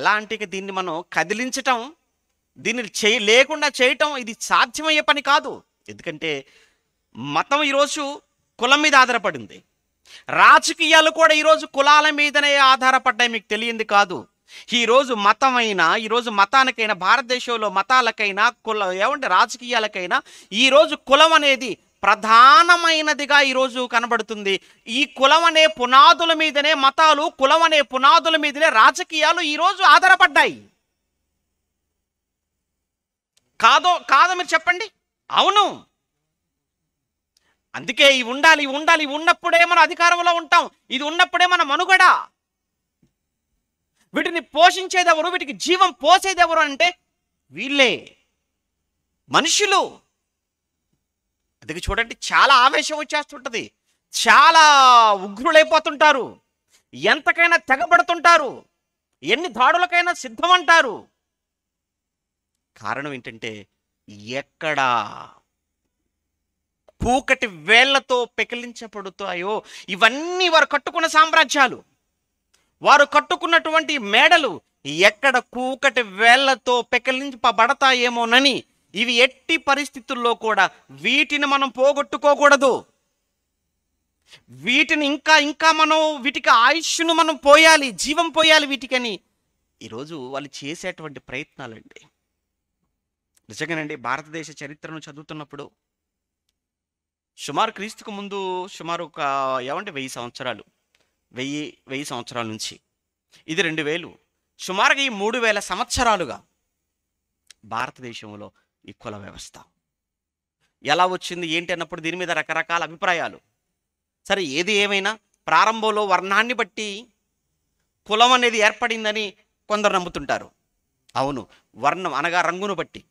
ఎలా అంటే దీన్ని మనం కదిలించటం దీన్ని చే లేకుండా చేయటం ఇది సాధ్యమయ్యే పని కాదు ఎందుకంటే మతం ఈరోజు కులం మీద ఆధారపడింది రాజకీయాలు కూడా ఈరోజు కులాల మీదనే ఆధారపడ్డాయి మీకు తెలియంది కాదు ఈరోజు మతమైనా ఈరోజు మతానికైనా భారతదేశంలో మతాలకైనా కుల ఏమంటే రాజకీయాలకైనా ఈరోజు కులం అనేది ప్రధానమైనదిగా ఈరోజు కనబడుతుంది ఈ కులం అనే పునాదుల మీదనే మతాలు కులం అనే పునాదుల మీదనే రాజకీయాలు ఈరోజు ఆధారపడ్డాయి కాదో కాదో మీరు చెప్పండి అవును అందుకే ఇవి ఉండాలి ఇవి ఉండాలి ఇవి ఉన్నప్పుడే మనం అధికారంలో ఉంటాం ఇది ఉన్నప్పుడే మన మనుగడ వీటిని పోషించేదెవరు వీటికి జీవం పోసేదెవరు అంటే వీళ్ళే మనుషులు అందుకే చూడండి చాలా ఆవేశం వచ్చేస్తుంటుంది చాలా ఉగ్రులైపోతుంటారు ఎంతకైనా తెగబడుతుంటారు ఎన్ని దాడులకైనా సిద్ధమంటారు కారణం ఏంటంటే ఎక్కడా పూకటి వేళ్లతో పెకిలించబడుతాయో ఇవన్నీ వారు కట్టుకున్న సామ్రాజ్యాలు వారు కట్టుకున్నటువంటి మేడలు ఎక్కడ కూకటి వేళ్లతో పెకలింపబడతాయేమోనని ఇవి ఎట్టి పరిస్థితుల్లో కూడా వీటిని మనం పోగొట్టుకోకూడదు వీటిని ఇంకా ఇంకా మనం వీటికి ఆయుష్ను మనం పోయాలి జీవం పోయాలి వీటికని ఈరోజు వాళ్ళు చేసేటువంటి ప్రయత్నాలండి నిజంగానండి భారతదేశ చరిత్రను చదువుతున్నప్పుడు సుమారు క్రీస్తుకు ముందు సుమారు ఒక ఏమంటే వెయ్యి సంవత్సరాలు వెయ్యి వెయ్యి సంవత్సరాల నుంచి ఇది రెండు వేలు సుమారుగా ఈ మూడు వేల సంవత్సరాలుగా భారతదేశంలో ఈ కుల వ్యవస్థ ఎలా వచ్చింది ఏంటి అన్నప్పుడు దీని మీద రకరకాల అభిప్రాయాలు సరే ఏది ఏమైనా ప్రారంభంలో వర్ణాన్ని బట్టి కులం అనేది ఏర్పడిందని కొందరు నమ్ముతుంటారు అవును వర్ణం అనగా రంగును బట్టి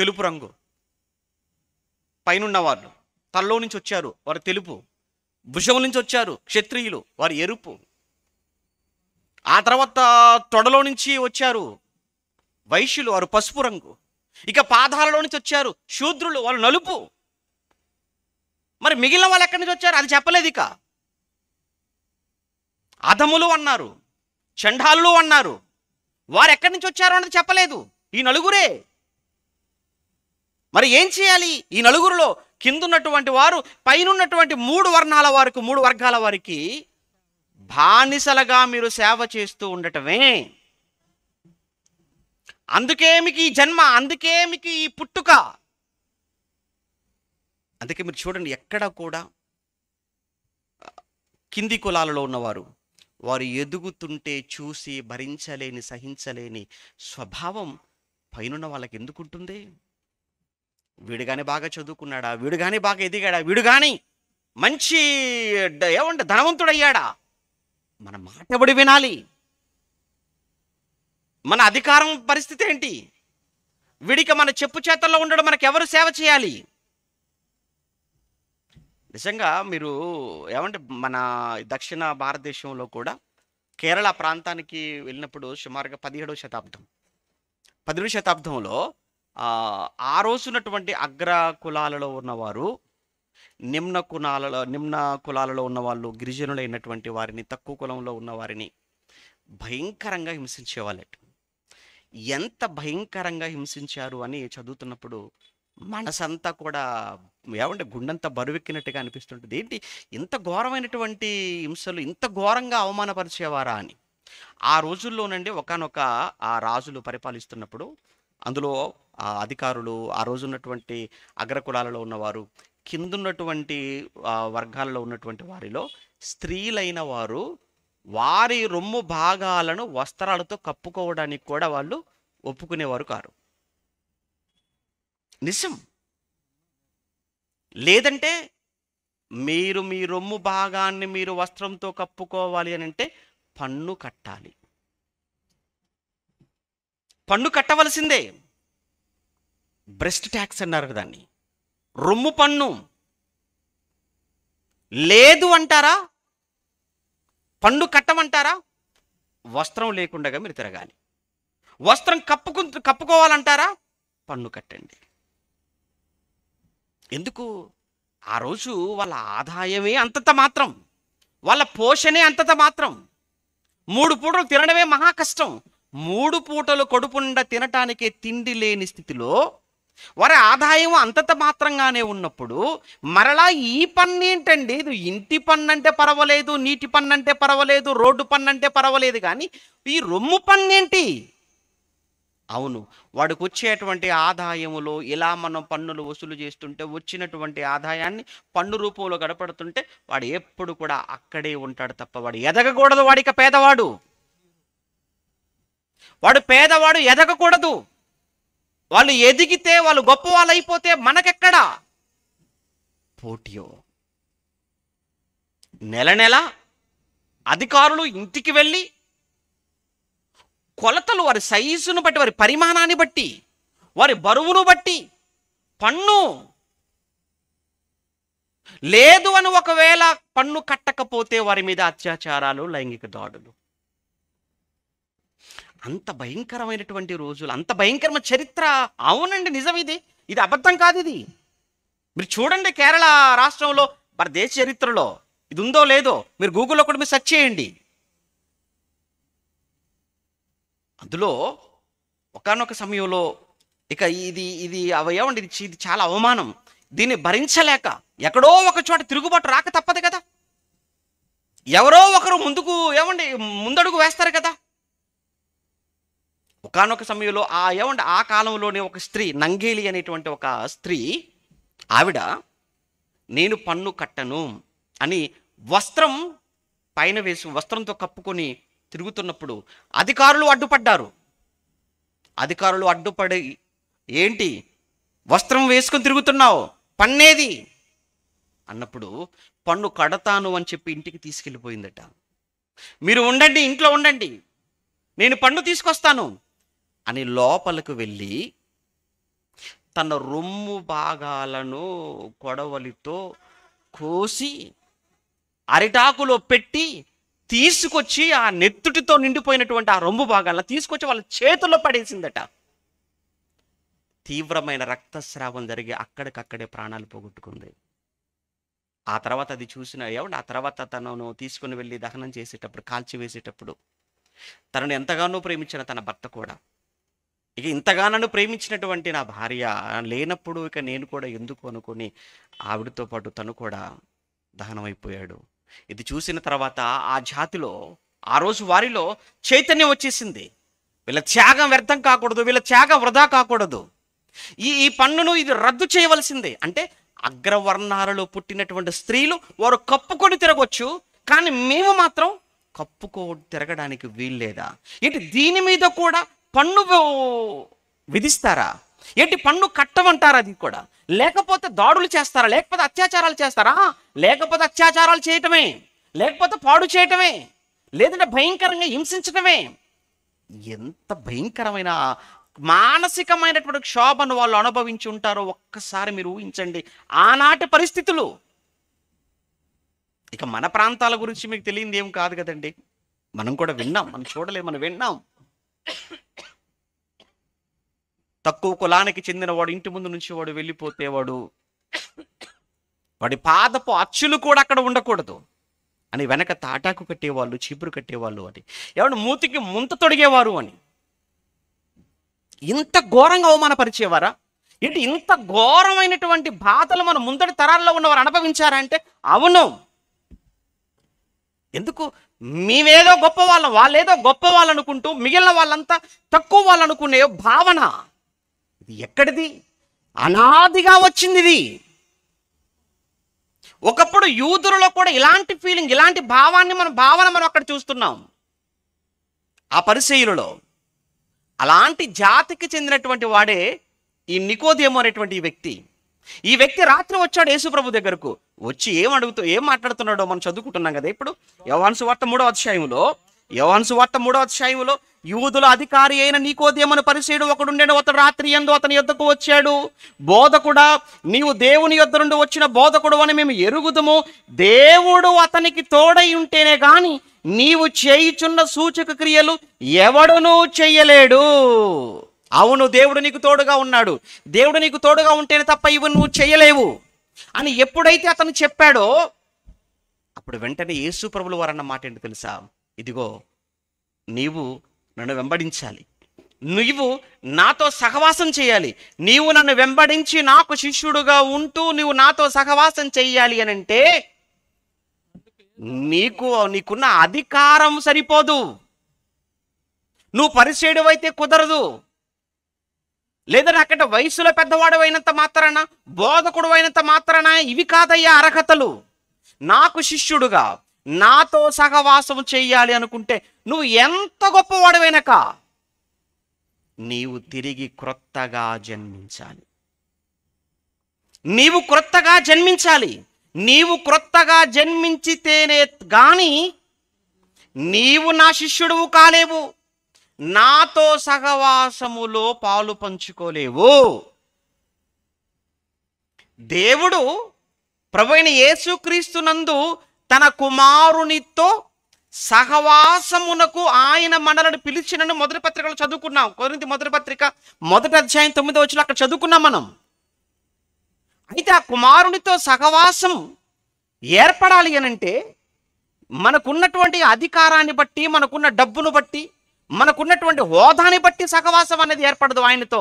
తెలుపు రంగు పైనున్న వాళ్ళు తల్లో నుంచి వచ్చారు వారు తెలుపు భుజం నుంచి వచ్చారు క్షత్రియులు వారు ఎరుపు ఆ తర్వాత తొడలో నుంచి వచ్చారు వైశ్యులు వారు పసుపు రంగు ఇక పాదాలలో నుంచి వచ్చారు శూద్రులు వాళ్ళు నలుపు మరి మిగిలిన వాళ్ళు ఎక్కడి నుంచి వచ్చారు అది చెప్పలేదు ఇక అధములు అన్నారు చండాలు అన్నారు వారు ఎక్కడి నుంచి వచ్చారు అన్నది చెప్పలేదు ఈ నలుగురే మరి ఏం చేయాలి ఈ నలుగురిలో కిందున్నటువంటి వారు పైనున్నటువంటి మూడు వర్ణాల వారికి మూడు వర్గాల వారికి బానిసలుగా మీరు సేవ చేస్తూ ఉండటమే అందుకే మీకు ఈ జన్మ అందుకే మీకు ఈ పుట్టుక అందుకే మీరు చూడండి ఎక్కడ కూడా కింది కులాలలో ఉన్నవారు వారు ఎదుగుతుంటే చూసి భరించలేని సహించలేని స్వభావం పైనున్న వాళ్ళకి ఎందుకుంటుంది వీడు కానీ బాగా చదువుకున్నాడా వీడు కానీ బాగా ఎదిగాడా వీడు కానీ మంచి ఏమంటే ధనవంతుడయ్యాడా మన మాట ఎవడు వినాలి మన అధికారం పరిస్థితి ఏంటి వీడికి మన చెప్పు చేతల్లో ఉండడం మనకు ఎవరు సేవ చేయాలి నిజంగా మీరు ఏమంటే మన దక్షిణ భారతదేశంలో కూడా కేరళ ప్రాంతానికి వెళ్ళినప్పుడు సుమారుగా పదిహేడవ శతాబ్దం పదిహేడు శతాబ్దంలో ఆ రోజున్నటువంటి అగ్ర కులాలలో ఉన్నవారు నిమ్న కులాలలో నిమ్న కులాలలో ఉన్నవాళ్ళు గిరిజనులైనటువంటి వారిని తక్కువ కులంలో ఉన్నవారిని భయంకరంగా హింసించేవాళ్ళట ఎంత భయంకరంగా హింసించారు అని చదువుతున్నప్పుడు మనసంతా కూడా ఏమంటే గుండంతా బరువెక్కినట్టుగా అనిపిస్తుంటుంది ఏంటి ఇంత ఘోరమైనటువంటి హింసలు ఇంత ఘోరంగా అవమానపరిచేవారా అని ఆ రోజుల్లోనండి ఒకనొక ఆ రాజులు పరిపాలిస్తున్నప్పుడు అందులో ఆ అధికారులు ఆ రోజు ఉన్నటువంటి అగ్రకులాలలో ఉన్నవారు కిందున్నటువంటి వర్గాలలో ఉన్నటువంటి వారిలో స్త్రీలైన వారు వారి రొమ్ము భాగాలను వస్త్రాలతో కప్పుకోవడానికి కూడా వాళ్ళు ఒప్పుకునేవారు కారు నిజం లేదంటే మీరు మీ రొమ్ము భాగాన్ని మీరు వస్త్రంతో కప్పుకోవాలి అని అంటే పన్ను కట్టాలి పన్ను కట్టవలసిందే బ్రెస్ట్ ట్యాక్స్ అన్నారు దాన్ని రొమ్ము పన్ను లేదు అంటారా పన్ను కట్టమంటారా వస్త్రం లేకుండా మీరు తిరగాలి వస్త్రం కప్పుకు కప్పుకోవాలంటారా పన్ను కట్టండి ఎందుకు ఆ రోజు వాళ్ళ ఆదాయమే అంతత మాత్రం వాళ్ళ పోషణే అంతత మాత్రం మూడు పూటలు తినడమే మహా కష్టం మూడు పూటలు కడుపుండ తినటానికే తిండి లేని స్థితిలో వారి ఆదాయం అంతత మాత్రంగానే ఉన్నప్పుడు మరలా ఈ పన్ను ఏంటండి ఇది ఇంటి పన్ను అంటే పర్వాలేదు నీటి పన్ను అంటే పర్వాలేదు రోడ్డు పన్ను అంటే పర్వాలేదు కానీ ఈ రొమ్ము పన్ను ఏంటి అవును వాడికి వచ్చేటువంటి ఆదాయములో ఇలా మనం పన్నులు వసూలు చేస్తుంటే వచ్చినటువంటి ఆదాయాన్ని పన్ను రూపంలో గడపడుతుంటే వాడు ఎప్పుడు కూడా అక్కడే ఉంటాడు తప్ప వాడు ఎదగకూడదు వాడిక పేదవాడు వాడు పేదవాడు ఎదగకూడదు వాళ్ళు ఎదిగితే వాళ్ళు గొప్ప వాళ్ళు అయిపోతే మనకెక్కడా పోటీయో నెల నెల అధికారులు ఇంటికి వెళ్ళి కొలతలు వారి సైజును బట్టి వారి పరిమాణాన్ని బట్టి వారి బరువును బట్టి పన్ను లేదు అని ఒకవేళ పన్ను కట్టకపోతే వారి మీద అత్యాచారాలు లైంగిక దాడులు అంత భయంకరమైనటువంటి రోజులు అంత భయంకరమైన చరిత్ర అవునండి నిజం ఇది ఇది అబద్ధం కాదు ఇది మీరు చూడండి కేరళ రాష్ట్రంలో మన దేశ చరిత్రలో ఇది ఉందో లేదో మీరు గూగుల్లో కూడా మీరు సెర్చ్ చేయండి అందులో ఒకనొక సమయంలో ఇక ఇది ఇది అవయవండి ఇది చాలా అవమానం దీన్ని భరించలేక ఎక్కడో ఒక చోట తిరుగుబాటు రాక తప్పదు కదా ఎవరో ఒకరు ముందుకు ఏమండి ముందడుగు వేస్తారు కదా ఒకనొక సమయంలో ఆ ఏమంటే ఆ కాలంలోనే ఒక స్త్రీ నంగేలి అనేటువంటి ఒక స్త్రీ ఆవిడ నేను పన్ను కట్టను అని వస్త్రం పైన వేసి వస్త్రంతో కప్పుకొని తిరుగుతున్నప్పుడు అధికారులు అడ్డుపడ్డారు అధికారులు అడ్డుపడి ఏంటి వస్త్రం వేసుకొని తిరుగుతున్నావు పన్నేది అన్నప్పుడు పన్ను కడతాను అని చెప్పి ఇంటికి తీసుకెళ్ళిపోయిందట మీరు ఉండండి ఇంట్లో ఉండండి నేను పన్ను తీసుకొస్తాను అని లోపలికి వెళ్ళి తన రొమ్ము భాగాలను కొడవలితో కోసి అరిటాకులో పెట్టి తీసుకొచ్చి ఆ నెత్తుటితో నిండిపోయినటువంటి ఆ రొమ్ము భాగాలను తీసుకొచ్చి వాళ్ళ చేతుల్లో పడేసిందట తీవ్రమైన రక్తస్రావం జరిగి అక్కడికక్కడే ప్రాణాలు పోగొట్టుకుంది ఆ తర్వాత అది చూసిన ఏమంటే ఆ తర్వాత తనను తీసుకుని వెళ్ళి దహనం చేసేటప్పుడు కాల్చివేసేటప్పుడు తనను ఎంతగానో ప్రేమించిన తన భర్త కూడా ఇక ఇంతగా నన్ను ప్రేమించినటువంటి నా భార్య లేనప్పుడు ఇక నేను కూడా ఎందుకు అనుకుని ఆవిడతో పాటు తను కూడా దహనమైపోయాడు ఇది చూసిన తర్వాత ఆ జాతిలో ఆ రోజు వారిలో చైతన్యం వచ్చేసింది వీళ్ళ త్యాగం వ్యర్థం కాకూడదు వీళ్ళ త్యాగం వృధా కాకూడదు ఈ ఈ పన్నును ఇది రద్దు చేయవలసిందే అంటే అగ్రవర్ణాలలో పుట్టినటువంటి స్త్రీలు వారు కప్పుకొని తిరగొచ్చు కానీ మేము మాత్రం కప్పుకో తిరగడానికి వీల్లేదా ఏంటి దీని మీద కూడా పన్ను విధిస్తారా ఏంటి పన్ను కట్టమంటారా అది కూడా లేకపోతే దాడులు చేస్తారా లేకపోతే అత్యాచారాలు చేస్తారా లేకపోతే అత్యాచారాలు చేయటమే లేకపోతే పాడు చేయటమే లేదంటే భయంకరంగా హింసించటమే ఎంత భయంకరమైన మానసికమైనటువంటి క్షోభను వాళ్ళు అనుభవించి ఉంటారో ఒక్కసారి మీరు ఊహించండి ఆనాటి పరిస్థితులు ఇక మన ప్రాంతాల గురించి మీకు తెలియంది ఏం కాదు కదండి మనం కూడా విన్నాం మనం చూడలేము మనం విన్నాం తక్కువ కులానికి చెందిన వాడు ఇంటి ముందు నుంచి వాడు వెళ్ళిపోతే వాడు వాడి పాదపు అచ్చులు కూడా అక్కడ ఉండకూడదు అని వెనక తాటాకు కట్టేవాళ్ళు చీపురు కట్టేవాళ్ళు అని ఎవరు మూతికి ముంత తొడిగేవారు అని ఇంత ఘోరంగా అవమానపరిచేవారా ఏంటి ఇంత ఘోరమైనటువంటి బాధలు మన ముందటి తరాల్లో ఉన్నవారు అనుభవించారంటే అవును ఎందుకు మేమేదో గొప్ప వాళ్ళం వాళ్ళేదో గొప్ప వాళ్ళు అనుకుంటూ మిగిలిన వాళ్ళంతా తక్కువ వాళ్ళు అనుకునే భావన ఇది ఎక్కడిది అనాదిగా వచ్చింది ఇది ఒకప్పుడు యూదులలో కూడా ఇలాంటి ఫీలింగ్ ఇలాంటి భావాన్ని మనం భావన మనం అక్కడ చూస్తున్నాం ఆ పరిశీలులో అలాంటి జాతికి చెందినటువంటి వాడే ఈ నికోదేమో అనేటువంటి వ్యక్తి ఈ వ్యక్తి రాత్రి వచ్చాడు యేసుప్రభు దగ్గరకు వచ్చి ఏం అడుగుతూ ఏం మాట్లాడుతున్నాడో మనం చదువుకుంటున్నాం కదా ఇప్పుడు యవహాన్సు వార్త మూడో అధ్యాయంలో యవహాన్సు వార్త మూడో అధ్యాయంలో యూదుల అధికారి అయిన నీకోదేమని పరిచయుడు ఒకడుండేను అతడు రాత్రి ఎందు అతని యొద్దకు వచ్చాడు బోధకుడా నీవు దేవుని యొద్ద నుండి వచ్చిన బోధకుడు అని మేము ఎరుగుదము దేవుడు అతనికి తోడై ఉంటేనే గాని నీవు చేయుచున్న సూచక క్రియలు ఎవడునూ చెయ్యలేడు అవును దేవుడు నీకు తోడుగా ఉన్నాడు దేవుడు నీకు తోడుగా ఉంటేనే తప్ప ఇవి నువ్వు చేయలేవు అని ఎప్పుడైతే అతను చెప్పాడో అప్పుడు వెంటనే యేసు ప్రభులు వారన్న మాట ఏంటి తెలుసా ఇదిగో నీవు నన్ను వెంబడించాలి నువ్వు నాతో సహవాసం చేయాలి నీవు నన్ను వెంబడించి నాకు శిష్యుడుగా ఉంటూ నువ్వు నాతో సహవాసం చేయాలి అని అంటే నీకు నీకున్న అధికారం సరిపోదు నువ్వు పరిచేయడం అయితే కుదరదు లేదా అక్కడ వయసులో పెద్దవాడు అయినంత మాత్రాన బోధకుడు అయినంత మాత్రాన ఇవి కాదయ్యా అర్హతలు నాకు శిష్యుడుగా నాతో సహవాసము చేయాలి అనుకుంటే నువ్వు ఎంత గొప్పవాడు వెనక నీవు తిరిగి క్రొత్తగా జన్మించాలి నీవు క్రొత్తగా జన్మించాలి నీవు క్రొత్తగా జన్మించితేనే కానీ నీవు నా శిష్యుడువు కాలేవు నాతో సహవాసములో పాలు పంచుకోలేవు దేవుడు యేసుక్రీస్తు యేసుక్రీస్తునందు తన కుమారునితో సహవాసమునకు ఆయన మనలను పిలిచినను మొదటి పత్రికలు చదువుకున్నాం కొరింత మొదటి పత్రిక మొదటి అధ్యాయం తొమ్మిదో వచ్చిన అక్కడ చదువుకున్నాం మనం అయితే ఆ కుమారునితో సహవాసం ఏర్పడాలి అనంటే మనకున్నటువంటి అధికారాన్ని బట్టి మనకున్న డబ్బును బట్టి మనకున్నటువంటి హోదాని బట్టి సహవాసం అనేది ఏర్పడదు ఆయనతో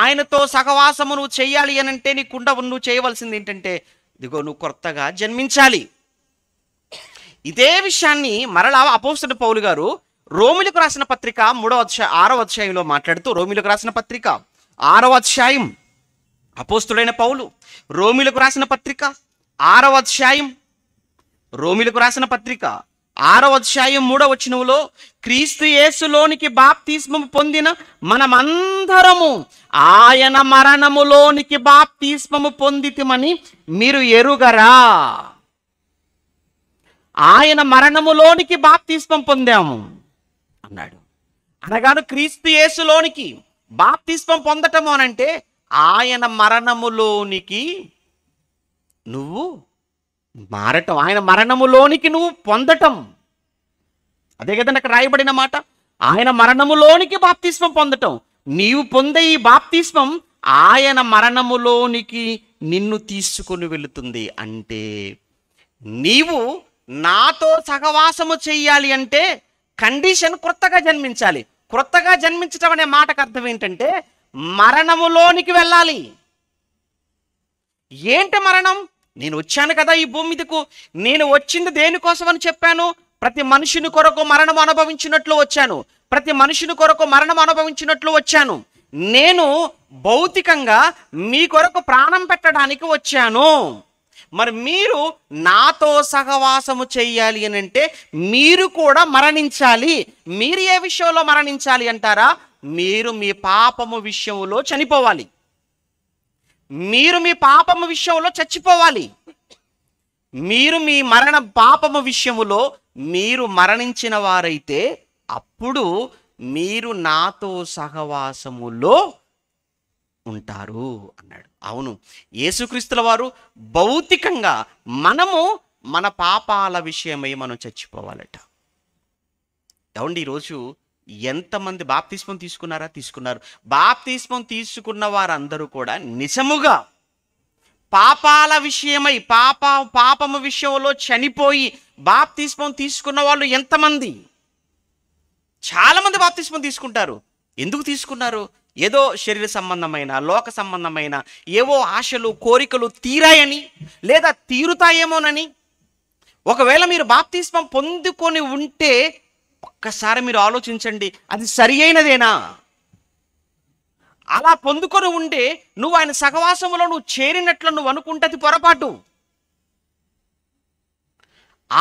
ఆయనతో సహవాసము నువ్వు చేయాలి అని అంటే కుండ నువ్వు చేయవలసింది ఏంటంటే ఇదిగో నువ్వు కొత్తగా జన్మించాలి ఇదే విషయాన్ని మరలా అపోసిన పౌలు గారు రోమిలకు రాసిన పత్రిక మూడవ అధ్యాయ అధ్యాయంలో మాట్లాడుతూ రోమిలకు రాసిన పత్రిక ఆరవ అధ్యాయం అపోస్తుడైన పౌలు రోమిలకు రాసిన పత్రిక ఆరవ అధ్యాయం రోమిలకు రాసిన పత్రిక ఆరవ అధ్యాయం మూడవ వచనంలో క్రీస్తు యేసులోనికి బాప్తీస్మం పొందిన మనమందరము ఆయన మరణములోనికి బాప్తీస్మము పొందితమని మీరు ఎరుగరా ఆయన మరణములోనికి బాప్తీస్మం పొందాము అన్నాడు అనగాను క్రీస్తు యేసులోనికి బాప్తీస్మం పొందటము అనంటే ఆయన మరణములోనికి నువ్వు మారటం ఆయన మరణములోనికి నువ్వు పొందటం అదే కదండి అక్కడ రాయబడిన మాట ఆయన మరణములోనికి బాప్తిస్వం పొందటం నీవు పొందే ఈ బాప్తిస్వం ఆయన మరణములోనికి నిన్ను తీసుకొని వెళుతుంది అంటే నీవు నాతో సహవాసము చెయ్యాలి అంటే కండిషన్ క్రొత్తగా జన్మించాలి క్రొత్తగా జన్మించడం అనే మాటకు అర్థం ఏంటంటే మరణములోనికి వెళ్ళాలి ఏంటి మరణం నేను వచ్చాను కదా ఈ భూమి మీదకు నేను వచ్చింది దేనికోసం అని చెప్పాను ప్రతి మనిషిని కొరకు మరణం అనుభవించినట్లు వచ్చాను ప్రతి మనిషిని కొరకు మరణం అనుభవించినట్లు వచ్చాను నేను భౌతికంగా మీ కొరకు ప్రాణం పెట్టడానికి వచ్చాను మరి మీరు నాతో సహవాసము చేయాలి అని అంటే మీరు కూడా మరణించాలి మీరు ఏ విషయంలో మరణించాలి అంటారా మీరు మీ పాపము విషయంలో చనిపోవాలి మీరు మీ పాపము విషయంలో చచ్చిపోవాలి మీరు మీ మరణ పాపము విషయములో మీరు మరణించిన వారైతే అప్పుడు మీరు నాతో సహవాసములో ఉంటారు అన్నాడు అవును యేసుక్రీస్తుల వారు భౌతికంగా మనము మన పాపాల విషయమై మనం చచ్చిపోవాలట ఏమండి ఈరోజు ఎంతమంది బాప్తిస్మం తీసుకున్నారా తీసుకున్నారు బాప్తిస్మం తీసుకున్న వారందరూ కూడా నిజముగా పాపాల విషయమై పాప పాపము విషయంలో చనిపోయి బాప్తిస్మం తీసుకున్న వాళ్ళు ఎంతమంది చాలామంది బాప్తిస్మం తీసుకుంటారు ఎందుకు తీసుకున్నారు ఏదో శరీర సంబంధమైన లోక సంబంధమైన ఏవో ఆశలు కోరికలు తీరాయని లేదా తీరుతాయేమోనని ఒకవేళ మీరు బాప్తిస్మం పొందుకొని ఉంటే ఒక్కసారి మీరు ఆలోచించండి అది సరి అయినదేనా అలా పొందుకొని ఉండే నువ్వు ఆయన సహవాసంలో నువ్వు చేరినట్లు నువ్వు అనుకుంటది పొరపాటు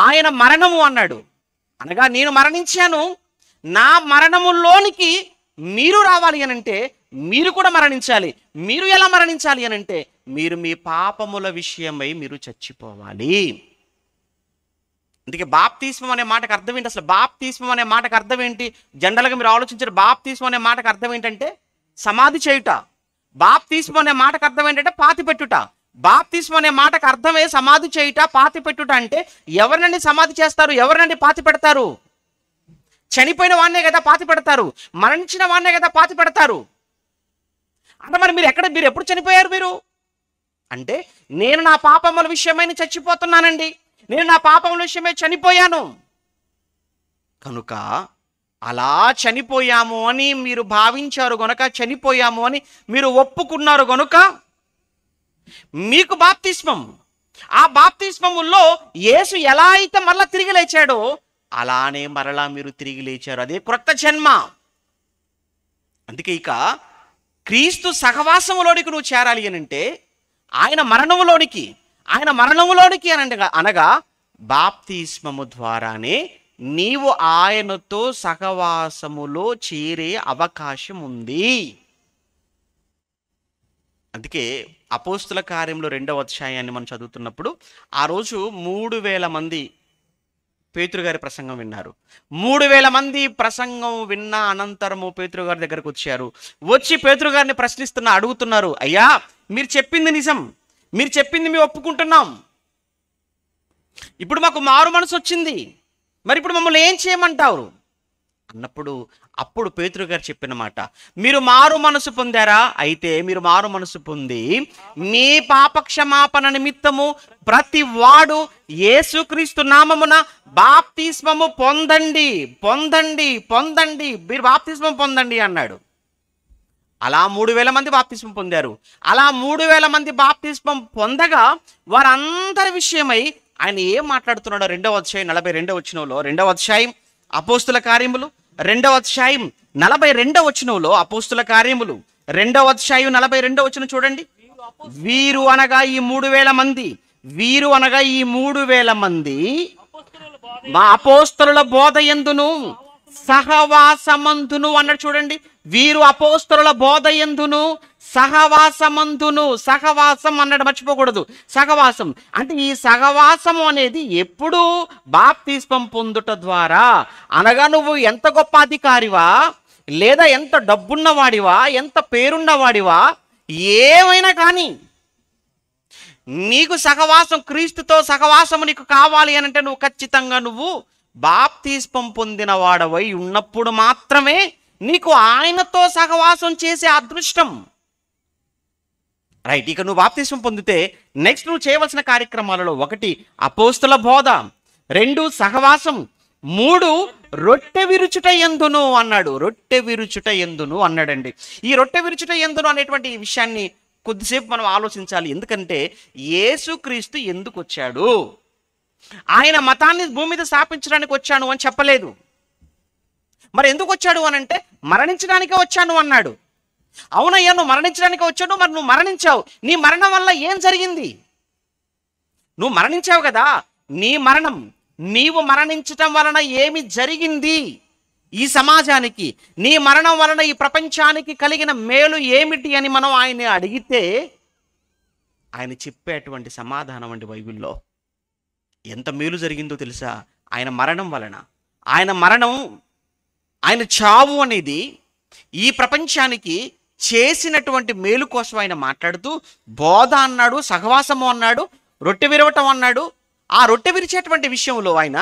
ఆయన మరణము అన్నాడు అనగా నేను మరణించాను నా మరణములోనికి మీరు రావాలి అనంటే మీరు కూడా మరణించాలి మీరు ఎలా మరణించాలి అనంటే మీరు మీ పాపముల విషయమై మీరు చచ్చిపోవాలి అందుకే బాప్తీస్మం అనే మాటకు అర్థం ఏంటి అసలు బాప్తీస్మం అనే మాటకు అర్థం ఏంటి జనరల్గా మీరు ఆలోచించారు బాప్తీస్మం అనే మాటకు అర్థం ఏంటంటే సమాధి చేయుట బాప్తీస్మం అనే మాటకు అర్థం ఏంటంటే పాతి పెట్టుట బాప్తీస్మం అనే మాటకు అర్థమే సమాధి చేయుట పాతి పెట్టుట అంటే ఎవరినండి సమాధి చేస్తారు ఎవరినండి పాతి పెడతారు చనిపోయిన వాడినే కదా పాతి పెడతారు మరణించిన వాడినే కదా పాతి పెడతారు అంటే మరి మీరు ఎక్కడ మీరు ఎప్పుడు చనిపోయారు మీరు అంటే నేను నా పాపమ్మల విషయమైన చచ్చిపోతున్నానండి నేను నా పాపం విషయమే చనిపోయాను కనుక అలా చనిపోయాము అని మీరు భావించారు గనుక చనిపోయాము అని మీరు ఒప్పుకున్నారు గనుక మీకు బాప్తిస్మం ఆ బాప్తిస్మముల్లో యేసు ఎలా అయితే మరలా తిరిగి లేచాడో అలానే మరలా మీరు తిరిగి లేచారు అదే క్రొత్త జన్మ అందుకే ఇక క్రీస్తు సహవాసములోనికి నువ్వు చేరాలి అని అంటే ఆయన మరణములోనికి ఆయన మరణములోనికి అనగా అనగా బాప్తిష్మము ద్వారానే నీవు ఆయనతో సహవాసములో చేరే అవకాశం ఉంది అందుకే అపోస్తుల కార్యంలో రెండవ అధ్యాయాన్ని మనం చదువుతున్నప్పుడు ఆ రోజు మూడు వేల మంది పేతురుగారి ప్రసంగం విన్నారు మూడు వేల మంది ప్రసంగం విన్న అనంతరము పేతృగారి దగ్గరకు వచ్చారు వచ్చి పేతృగారిని ప్రశ్నిస్తున్న అడుగుతున్నారు అయ్యా మీరు చెప్పింది నిజం మీరు చెప్పింది మేము ఒప్పుకుంటున్నాం ఇప్పుడు మాకు మారు మనసు వచ్చింది మరి ఇప్పుడు మమ్మల్ని ఏం చేయమంటారు అన్నప్పుడు అప్పుడు పేతురు గారు చెప్పిన మాట మీరు మారు మనసు పొందారా అయితే మీరు మారు మనసు పొంది మీ పాపక్షమాపణ నిమిత్తము ప్రతి వాడు యేసుక్రీస్తు నామమున బాప్తిస్మము పొందండి పొందండి పొందండి మీరు బాప్తిస్మం పొందండి అన్నాడు అలా మూడు వేల మంది బాప్తిస్మం పొందారు అలా మూడు వేల మంది బాప్తిస్మం పొందగా వారందరి విషయమై ఆయన ఏం మాట్లాడుతున్నాడో రెండవ అధ్యాయం నలభై రెండవ వచనంలో రెండవ అధ్యాయం అపోస్తుల కార్యములు రెండవ అధ్యాయం నలభై రెండవ వచనంలో అపోస్తుల కార్యములు రెండవ అధ్యాయం నలభై రెండవ వచ్చిన చూడండి వీరు అనగా ఈ మూడు వేల మంది వీరు అనగా ఈ మూడు వేల మంది మా అపోస్తల బోధ ఎందును సహవాసమందును అన్నాడు చూడండి వీరు అపోస్తరుల బోధ ఎందును సహవాసమందును సహవాసం అన్నాడు మర్చిపోకూడదు సహవాసం అంటే ఈ సహవాసం అనేది ఎప్పుడు బాప్తీస్పం పొందుట ద్వారా అనగా నువ్వు ఎంత గొప్ప అధికారివా లేదా ఎంత డబ్బున్నవాడివా ఎంత పేరున్నవాడివా ఏమైనా కానీ నీకు సహవాసం క్రీస్తుతో సహవాసము నీకు కావాలి అని అంటే నువ్వు ఖచ్చితంగా నువ్వు బాప్తీస్పం పొందిన వాడవై ఉన్నప్పుడు మాత్రమే నీకు ఆయనతో సహవాసం చేసే అదృష్టం రైట్ ఇక నువ్వు బాప్తీస్వం పొందితే నెక్స్ట్ నువ్వు చేయవలసిన కార్యక్రమాలలో ఒకటి అపోస్తుల బోధ రెండు సహవాసం మూడు రొట్టె విరుచుట ఎందును అన్నాడు రొట్టె విరుచుట ఎందును అన్నాడండి ఈ రొట్టె విరుచుట ఎందును అనేటువంటి విషయాన్ని కొద్దిసేపు మనం ఆలోచించాలి ఎందుకంటే యేసుక్రీస్తు ఎందుకు వచ్చాడు ఆయన మతాన్ని భూమి మీద స్థాపించడానికి వచ్చాను అని చెప్పలేదు మరి ఎందుకు వచ్చాడు అని అంటే మరణించడానికే వచ్చాను అన్నాడు అవునయ్యా నువ్వు మరణించడానికే వచ్చాడు మరి నువ్వు మరణించావు నీ మరణం వల్ల ఏం జరిగింది నువ్వు మరణించావు కదా నీ మరణం నీవు మరణించటం వలన ఏమి జరిగింది ఈ సమాజానికి నీ మరణం వలన ఈ ప్రపంచానికి కలిగిన మేలు ఏమిటి అని మనం ఆయన్ని అడిగితే ఆయన చెప్పేటువంటి సమాధానం అండి బైబిల్లో ఎంత మేలు జరిగిందో తెలుసా ఆయన మరణం వలన ఆయన మరణం ఆయన చావు అనేది ఈ ప్రపంచానికి చేసినటువంటి మేలు కోసం ఆయన మాట్లాడుతూ బోధ అన్నాడు సహవాసము అన్నాడు రొట్టె విరవటం అన్నాడు ఆ రొట్టె విరిచేటువంటి విషయంలో ఆయన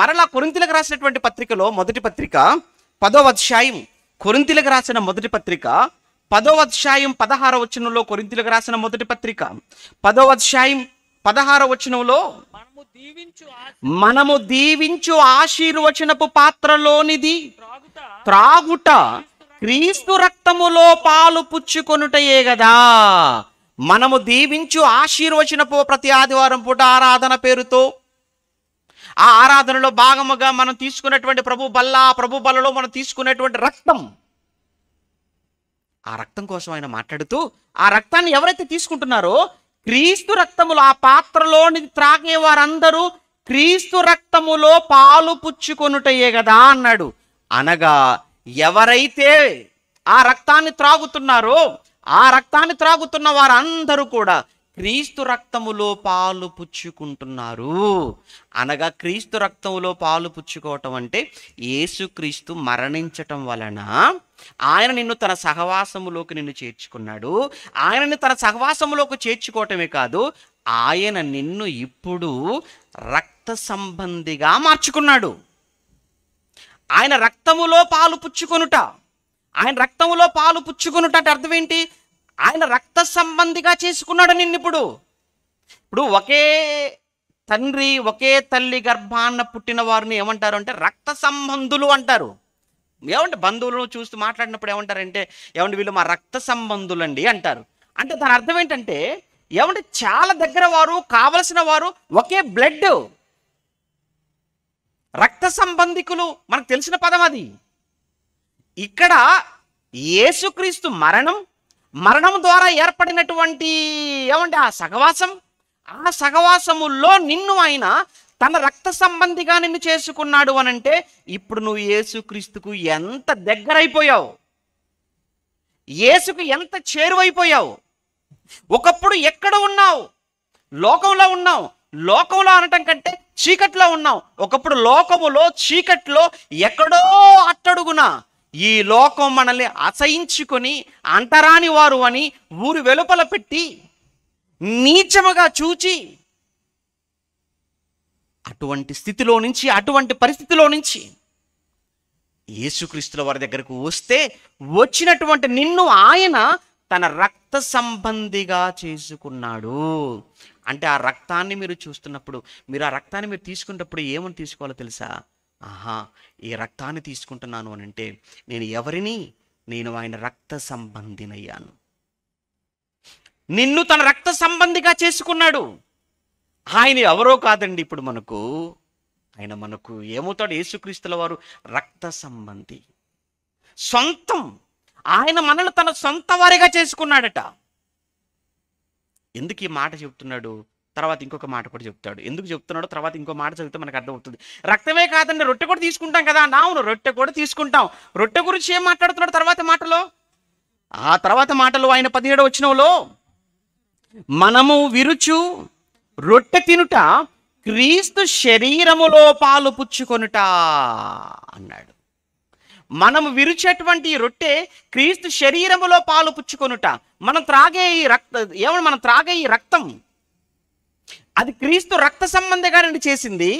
మరలా కొరింతలకు రాసినటువంటి పత్రికలో మొదటి పత్రిక పదవ అధ్యాయం కొరింతలకు రాసిన మొదటి పత్రిక పదవ అధ్యాయం పదహార వచనంలో కొరింతలకు రాసిన మొదటి పత్రిక పదవ అధ్యాయం పదహార వచనంలో మనము దీవించు ఆశీర్వచనపు పాత్రలోనిది త్రాగుట క్రీస్తు రక్తములో పాలు పుచ్చుకొనుటయే గదా మనము దీవించు ఆశీర్వచనపు ప్రతి ఆదివారం పూట ఆరాధన పేరుతో ఆ ఆరాధనలో భాగముగా మనం తీసుకున్నటువంటి ప్రభు బల్ల ప్రభు బల్లలో మనం తీసుకునేటువంటి రక్తం ఆ రక్తం కోసం ఆయన మాట్లాడుతూ ఆ రక్తాన్ని ఎవరైతే తీసుకుంటున్నారో క్రీస్తు రక్తములు ఆ పాత్రలోని త్రాగే వారందరూ క్రీస్తు రక్తములో పాలు పుచ్చుకొనుటయే కదా అన్నాడు అనగా ఎవరైతే ఆ రక్తాన్ని త్రాగుతున్నారో ఆ రక్తాన్ని త్రాగుతున్న వారందరూ కూడా క్రీస్తు రక్తములో పాలు పుచ్చుకుంటున్నారు అనగా క్రీస్తు రక్తములో పాలు పుచ్చుకోవటం అంటే యేసుక్రీస్తు మరణించటం వలన ఆయన నిన్ను తన సహవాసములోకి నిన్ను చేర్చుకున్నాడు ఆయనని తన సహవాసములోకి చేర్చుకోవటమే కాదు ఆయన నిన్ను ఇప్పుడు రక్త సంబంధిగా మార్చుకున్నాడు ఆయన రక్తములో పాలు పుచ్చుకొనుట ఆయన రక్తములో పాలు పుచ్చుకొనుట అంటే అర్థం ఏంటి ఆయన రక్త సంబంధిగా చేసుకున్నాడు నిన్ను ఇప్పుడు ఇప్పుడు ఒకే తండ్రి ఒకే తల్లి గర్భాన్న పుట్టిన వారిని ఏమంటారు అంటే రక్త సంబంధులు అంటారు ఏమంటే బంధువులను చూస్తూ మాట్లాడినప్పుడు ఏమంటారంటే ఏమంటే వీళ్ళు మా రక్త సంబంధులండి అంటారు అంటే దాని అర్థం ఏంటంటే ఏమంటే చాలా దగ్గర వారు కావలసిన వారు ఒకే బ్లడ్ రక్త సంబంధికులు మనకు తెలిసిన పదం అది ఇక్కడ యేసుక్రీస్తు మరణం మరణం ద్వారా ఏర్పడినటువంటి ఏమంటే ఆ సగవాసం ఆ సగవాసముల్లో నిన్ను ఆయన తన రక్త సంబంధిగా నిన్ను చేసుకున్నాడు అనంటే ఇప్పుడు నువ్వు యేసుక్రీస్తుకు ఎంత దగ్గరైపోయావు యేసుకు ఎంత చేరువైపోయావు ఒకప్పుడు ఎక్కడ ఉన్నావు లోకంలో ఉన్నావు లోకంలో అనటం కంటే చీకట్లో ఉన్నావు ఒకప్పుడు లోకములో చీకట్లో ఎక్కడో అట్టడుగునా ఈ లోకం మనల్ని అసహించుకొని అంటరాని వారు అని ఊరు వెలుపల పెట్టి నీచముగా చూచి అటువంటి స్థితిలో నుంచి అటువంటి పరిస్థితిలో నుంచి యేసుక్రీస్తుల వారి దగ్గరకు వస్తే వచ్చినటువంటి నిన్ను ఆయన తన రక్త సంబంధిగా చేసుకున్నాడు అంటే ఆ రక్తాన్ని మీరు చూస్తున్నప్పుడు మీరు ఆ రక్తాన్ని మీరు తీసుకున్నప్పుడు ఏమని తీసుకోవాలో తెలుసా ఆహా ఈ రక్తాన్ని తీసుకుంటున్నాను అని అంటే నేను ఎవరిని నేను ఆయన రక్త సంబంధినయ్యాను నిన్ను తన రక్త సంబంధిగా చేసుకున్నాడు ఆయన ఎవరో కాదండి ఇప్పుడు మనకు ఆయన మనకు ఏమవుతాడు యేసుక్రీస్తుల వారు రక్త సంబంధి సొంతం ఆయన మనల్ని తన సొంత వారిగా చేసుకున్నాడట ఎందుకు ఈ మాట చెప్తున్నాడు తర్వాత ఇంకొక మాట కూడా చెప్తాడు ఎందుకు చెప్తున్నాడో తర్వాత ఇంకో మాట చదివితే మనకు అర్థమవుతుంది రక్తమే కాదండి రొట్టె కూడా తీసుకుంటాం కదా అవును రొట్టె కూడా తీసుకుంటాం రొట్టె గురించి ఏం మాట్లాడుతున్నాడు తర్వాత మాటలో ఆ తర్వాత మాటలు ఆయన పదిహేడు వచ్చినవులో మనము విరుచు రొట్టె తినుట క్రీస్తు శరీరములో పాలు పుచ్చుకొనుట అన్నాడు మనము విరిచేటువంటి రొట్టె క్రీస్తు శరీరములో పాలు పుచ్చుకొనుట మనం త్రాగే ఈ రక్త ఏమన్నా మనం త్రాగే ఈ రక్తం అది క్రీస్తు రక్త సంబంధంగా నుండి చేసింది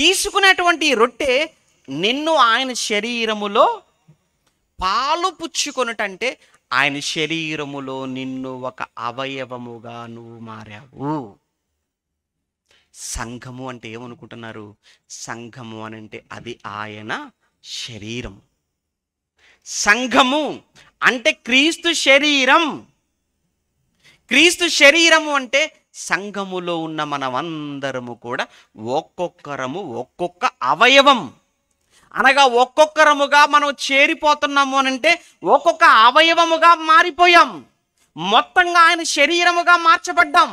తీసుకునేటువంటి రొట్టె నిన్ను ఆయన శరీరములో పాలు పుచ్చుకొనుటంటే ఆయన శరీరములో నిన్ను ఒక అవయవముగా నువ్వు మారావు సంఘము అంటే ఏమనుకుంటున్నారు సంఘము అని అంటే అది ఆయన శరీరం సంఘము అంటే క్రీస్తు శరీరం క్రీస్తు శరీరము అంటే సంఘములో ఉన్న మనమందరము కూడా ఒక్కొక్కరము ఒక్కొక్క అవయవం అనగా ఒక్కొక్కరముగా మనం చేరిపోతున్నాము అని అంటే ఒక్కొక్క అవయవముగా మారిపోయాం మొత్తంగా ఆయన శరీరముగా మార్చబడ్డాం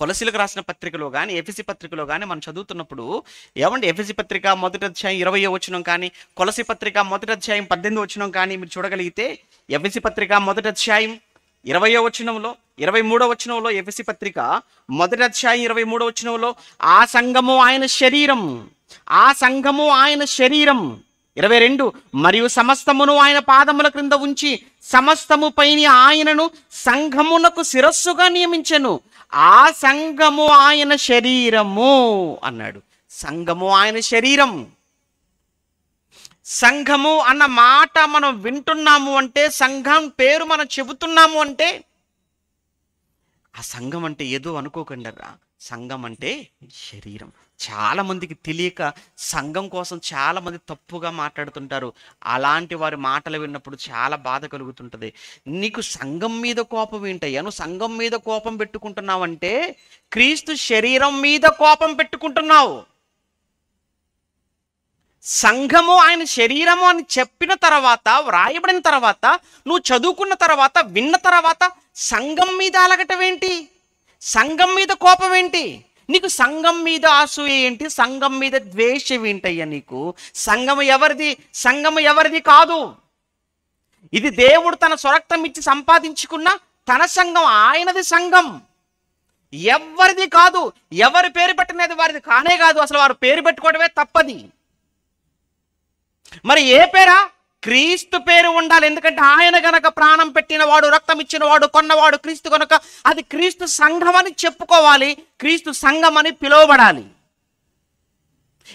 కొలసీలకు రాసిన పత్రికలో కానీ ఎఫ్ఎసి పత్రికలో కానీ మనం చదువుతున్నప్పుడు ఏమంటే ఎఫ్ఎసి పత్రిక మొదటి అధ్యాయం ఇరవై వచ్చినం కానీ కొలసి పత్రిక మొదటి అధ్యాయం పద్దెనిమిది వచ్చినం కానీ మీరు చూడగలిగితే ఎఫ్ఎసి పత్రిక మొదటి అధ్యాయం ఇరవయో వచనంలో ఇరవై మూడో వచ్చినంలో ఎఫ్ఎసి పత్రిక మొదటి అధ్యాయం ఇరవై మూడో వచనంలో ఆ సంఘము ఆయన శరీరం ఆ సంఘము ఆయన శరీరం ఇరవై రెండు మరియు సమస్తమును ఆయన పాదముల క్రింద ఉంచి సమస్తము పైన ఆయనను సంఘమునకు శిరస్సుగా నియమించెను ఆ సంఘము ఆయన శరీరము అన్నాడు సంఘము ఆయన శరీరం సంఘము అన్న మాట మనం వింటున్నాము అంటే సంఘం పేరు మనం చెబుతున్నాము అంటే ఆ సంఘం అంటే ఏదో అనుకోకుండా సంఘం అంటే శరీరం చాలామందికి తెలియక సంఘం కోసం చాలామంది తప్పుగా మాట్లాడుతుంటారు అలాంటి వారి మాటలు విన్నప్పుడు చాలా బాధ కలుగుతుంటుంది నీకు సంఘం మీద కోపం ఏంటయ్యా నువ్వు సంఘం మీద కోపం పెట్టుకుంటున్నావంటే క్రీస్తు శరీరం మీద కోపం పెట్టుకుంటున్నావు సంఘము ఆయన శరీరము అని చెప్పిన తర్వాత వ్రాయబడిన తర్వాత నువ్వు చదువుకున్న తర్వాత విన్న తర్వాత సంఘం మీద అలగటం ఏంటి సంఘం మీద కోపం ఏంటి నీకు సంఘం మీద ఆశ ఏంటి సంఘం మీద ద్వేషం ఏంటయ్యా నీకు సంఘం ఎవరిది సంఘం ఎవరిది కాదు ఇది దేవుడు తన స్వరక్తం ఇచ్చి సంపాదించుకున్న తన సంఘం ఆయనది సంఘం ఎవరిది కాదు ఎవరి పేరు పెట్టనేది వారిది కానే కాదు అసలు వారు పేరు పెట్టుకోవడమే తప్పది మరి ఏ పేరా క్రీస్తు పేరు ఉండాలి ఎందుకంటే ఆయన గనక ప్రాణం పెట్టినవాడు రక్తం ఇచ్చిన వాడు కొన్నవాడు క్రీస్తు కనుక అది క్రీస్తు సంఘం అని చెప్పుకోవాలి క్రీస్తు సంఘం అని పిలువబడాలి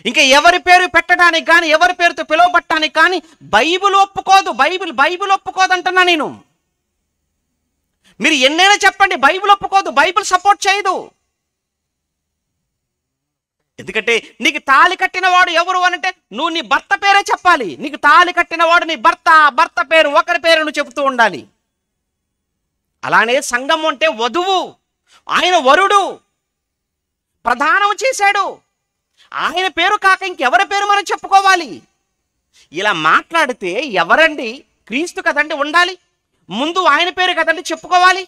ఇంకా ఎవరి పేరు పెట్టడానికి కానీ ఎవరి పేరుతో పిలువబట్టడానికి కానీ బైబిల్ ఒప్పుకోదు బైబిల్ బైబిల్ ఒప్పుకోదు అంటున్నా నేను మీరు ఎన్నైనా చెప్పండి బైబిల్ ఒప్పుకోదు బైబిల్ సపోర్ట్ చేయదు ఎందుకంటే నీకు తాళి కట్టినవాడు ఎవరు అనంటే నువ్వు నీ భర్త పేరే చెప్పాలి నీకు తాళి కట్టినవాడు నీ భర్త భర్త పేరు ఒకరి పేరు నువ్వు చెబుతూ ఉండాలి అలానే సంఘం అంటే వధువు ఆయన వరుడు ప్రధానం చేశాడు ఆయన పేరు కాక ఇంకెవరి పేరు మనం చెప్పుకోవాలి ఇలా మాట్లాడితే ఎవరండి క్రీస్తు కదండి ఉండాలి ముందు ఆయన పేరు కదండి చెప్పుకోవాలి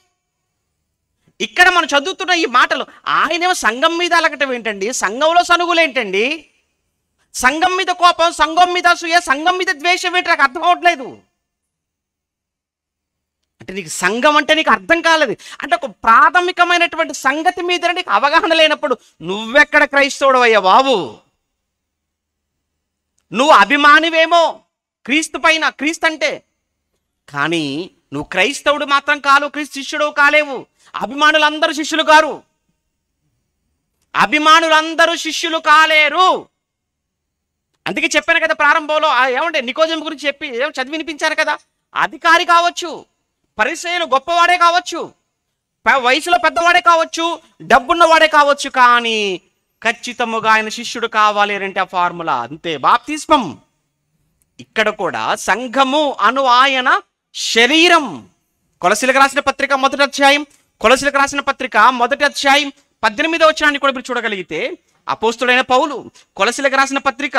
ఇక్కడ మనం చదువుతున్న ఈ మాటలు ఆయనేమో సంఘం మీద అలగటం ఏంటండి సంఘంలో సనుగులేంటండి సంఘం మీద కోపం సంఘం మీద సూయ సంఘం మీద ద్వేషం ఏంటి నాకు అర్థం అవట్లేదు అంటే నీకు సంఘం అంటే నీకు అర్థం కాలేదు అంటే ఒక ప్రాథమికమైనటువంటి సంగతి మీద నీకు అవగాహన లేనప్పుడు నువ్వెక్కడ క్రైస్తవుడు అయ్యా బాబు నువ్వు అభిమానివేమో క్రీస్తు పైన క్రీస్తు అంటే కానీ నువ్వు క్రైస్తవుడు మాత్రం కాలు క్రీస్తు శిష్యుడు కాలేవు అభిమానులందరూ శిష్యులు కారు అభిమానులందరూ శిష్యులు కాలేరు అందుకే చెప్పాను కదా ప్రారంభంలో ఏమంటే నికోజం గురించి చెప్పి ఏమో చదివి కదా అధికారి కావచ్చు పరిశ్రమలు గొప్పవాడే కావచ్చు వయసులో పెద్దవాడే కావచ్చు డబ్బున్నవాడే కావచ్చు కానీ ఖచ్చితముగా ఆయన శిష్యుడు కావాలి అంటే ఆ ఫార్ములా అంతే బాప్తిస్మం ఇక్కడ కూడా సంఘము అను ఆయన శరీరం కొలసిలకు రాసిన పత్రిక మొదటి అధ్యాయం కొలసులకు రాసిన పత్రిక మొదటి అధ్యాయం పద్దెనిమిదవ వచనాన్ని కూడా మీరు చూడగలిగితే అపోస్తుడైన పౌలు కొలసిలకు రాసిన పత్రిక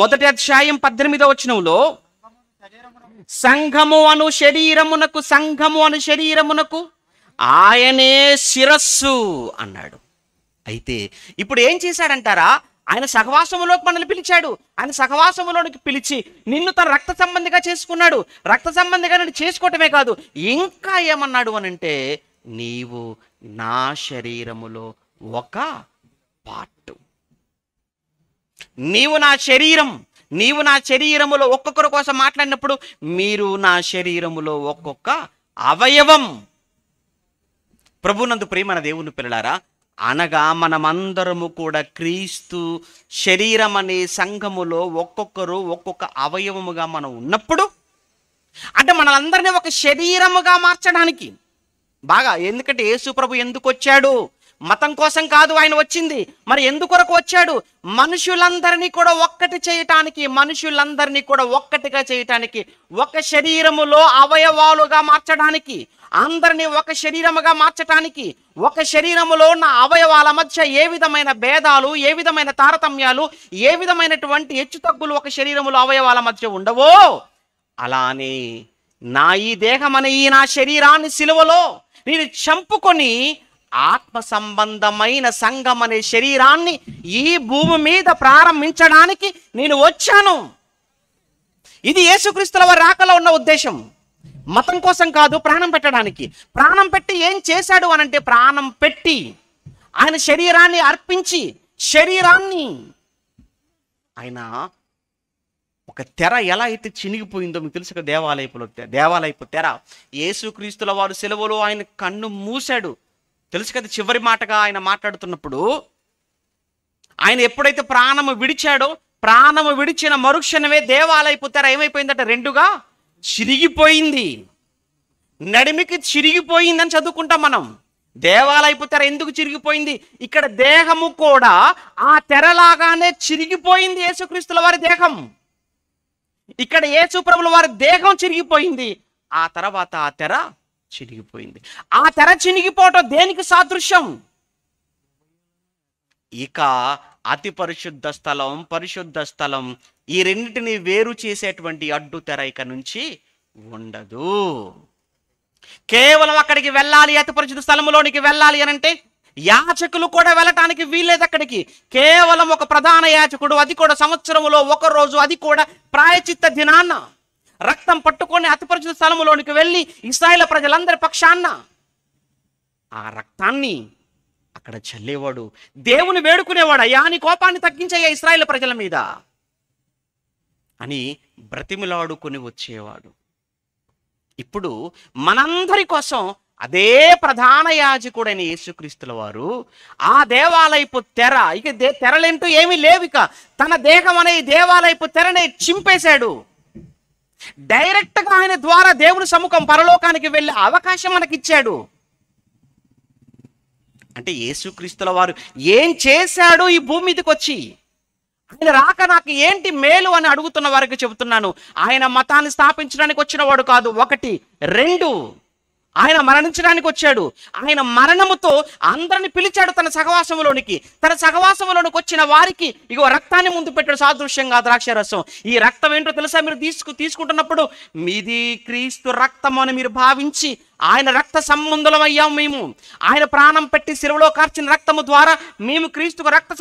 మొదటి అధ్యాయం పద్దెనిమిదవ వచనంలో సంఘము అను శరీరమునకు సంఘము అను శరీరమునకు ఆయనే శిరస్సు అన్నాడు అయితే ఇప్పుడు ఏం చేశాడంటారా ఆయన సహవాసములోకి మనల్ని పిలిచాడు ఆయన సహవాసములోనికి పిలిచి నిన్ను తన రక్త సంబంధిగా చేసుకున్నాడు రక్త సంబంధిగా నన్ను చేసుకోవటమే కాదు ఇంకా ఏమన్నాడు అనంటే నీవు నా శరీరములో ఒక పార్ట్ నీవు నా శరీరం నీవు నా శరీరములో ఒక్కొక్కరి కోసం మాట్లాడినప్పుడు మీరు నా శరీరములో ఒక్కొక్క అవయవం ప్రభునందు మన దేవుని పిల్లలారా అనగా మనమందరము కూడా క్రీస్తు శరీరం అనే సంఘములో ఒక్కొక్కరు ఒక్కొక్క అవయవముగా మనం ఉన్నప్పుడు అంటే మనందరినీ ఒక శరీరముగా మార్చడానికి బాగా ఎందుకంటే ప్రభు ఎందుకు వచ్చాడు మతం కోసం కాదు ఆయన వచ్చింది మరి ఎందుకొరకు వచ్చాడు మనుషులందరినీ కూడా ఒక్కటి చేయటానికి మనుషులందరినీ కూడా ఒక్కటిగా చేయటానికి ఒక శరీరములో అవయవాలుగా మార్చడానికి అందరినీ ఒక శరీరముగా మార్చటానికి ఒక శరీరములో ఉన్న అవయవాల మధ్య ఏ విధమైన భేదాలు ఏ విధమైన తారతమ్యాలు ఏ విధమైనటువంటి హెచ్చు తగ్గులు ఒక శరీరములో అవయవాల మధ్య ఉండవో అలానే నా ఈ దేహం అనే ఈ నా శరీరాన్ని సిలువలో నేను చంపుకొని ఆత్మ సంబంధమైన సంఘం అనే శరీరాన్ని ఈ భూమి మీద ప్రారంభించడానికి నేను వచ్చాను ఇది యేసుక్రీస్తుల వారి రాకలో ఉన్న ఉద్దేశం మతం కోసం కాదు ప్రాణం పెట్టడానికి ప్రాణం పెట్టి ఏం చేశాడు అనంటే ప్రాణం పెట్టి ఆయన శరీరాన్ని అర్పించి శరీరాన్ని ఆయన ఒక తెర ఎలా అయితే చినిగిపోయిందో మీకు తెలుసు దేవాలయపులో దేవాలయపు తెర యేసుక్రీస్తుల వారు సెలవులో ఆయన కన్ను మూశాడు తెలుసు కదా చివరి మాటగా ఆయన మాట్లాడుతున్నప్పుడు ఆయన ఎప్పుడైతే ప్రాణము విడిచాడో ప్రాణము విడిచిన మరుక్షణమే దేవాలయపు తెర ఏమైపోయిందట రెండుగా చిరిగిపోయింది నడిమికి చిరిగిపోయిందని చదువుకుంటాం మనం దేవాలయపు తెర ఎందుకు చిరిగిపోయింది ఇక్కడ దేహము కూడా ఆ తెరలాగానే చిరిగిపోయింది యేసుక్రీస్తుల వారి దేహం ఇక్కడ యేసుప్రభుల వారి దేహం చిరిగిపోయింది ఆ తర్వాత ఆ తెర చిరిగిపోయింది ఆ తెర చినిగిపోవటం దేనికి సాదృశ్యం ఇక అతి పరిశుద్ధ స్థలం పరిశుద్ధ స్థలం ఈ రెండింటిని వేరు చేసేటువంటి అడ్డు తెర ఇక నుంచి ఉండదు కేవలం అక్కడికి వెళ్ళాలి అతి పరిశుద్ధ స్థలంలోనికి వెళ్ళాలి అనంటే యాచకులు కూడా వెళ్ళటానికి వీల్లేదు అక్కడికి కేవలం ఒక ప్రధాన యాచకుడు అది కూడా సంవత్సరంలో ఒక రోజు అది కూడా ప్రాయచిత్త దినాన్న రక్తం పట్టుకొని అతిపరిచిన స్థలములోనికి వెళ్ళి ఇస్రాయేల్ ప్రజలందరి పక్షాన్న ఆ రక్తాన్ని అక్కడ చల్లేవాడు దేవుని వేడుకునేవాడు అయ్యా నీ కోపాన్ని తగ్గించయ్యా ఇస్రాయేల్ ప్రజల మీద అని బ్రతిమిలాడుకుని వచ్చేవాడు ఇప్పుడు మనందరి కోసం అదే ప్రధాన యాజకుడైన యేసుక్రీస్తుల వారు ఆ దేవాలయపు తెర ఇక దే తెరలేంటూ ఏమీ లేవిక తన దేహం అనే దేవాలయపు తెరని చింపేశాడు డైరెక్ట్గా ఆయన ద్వారా దేవుని సముఖం పరలోకానికి వెళ్ళే అవకాశం మనకిచ్చాడు అంటే యేసుక్రీస్తుల వారు ఏం చేశాడు ఈ భూమి మీదకి వచ్చి ఆయన రాక నాకు ఏంటి మేలు అని అడుగుతున్న వారికి చెబుతున్నాను ఆయన మతాన్ని స్థాపించడానికి వచ్చిన వాడు కాదు ఒకటి రెండు ఆయన మరణించడానికి వచ్చాడు ఆయన మరణముతో అందరిని పిలిచాడు తన సహవాసములోనికి తన సహవాసంలోనికి వచ్చిన వారికి ఇగో రక్తాన్ని ముందు పెట్టాడు సాదృశ్యంగా ద్రాక్ష రసం ఈ రక్తం ఏంటో తెలుసా మీరు తీసుకు తీసుకుంటున్నప్పుడు మీది క్రీస్తు రక్తం అని మీరు భావించి ఆయన రక్త సంబంధులమయ్యాం మేము ఆయన ప్రాణం పెట్టి శిరువులో కార్చిన రక్తము ద్వారా మేము క్రీస్తుకు రక్త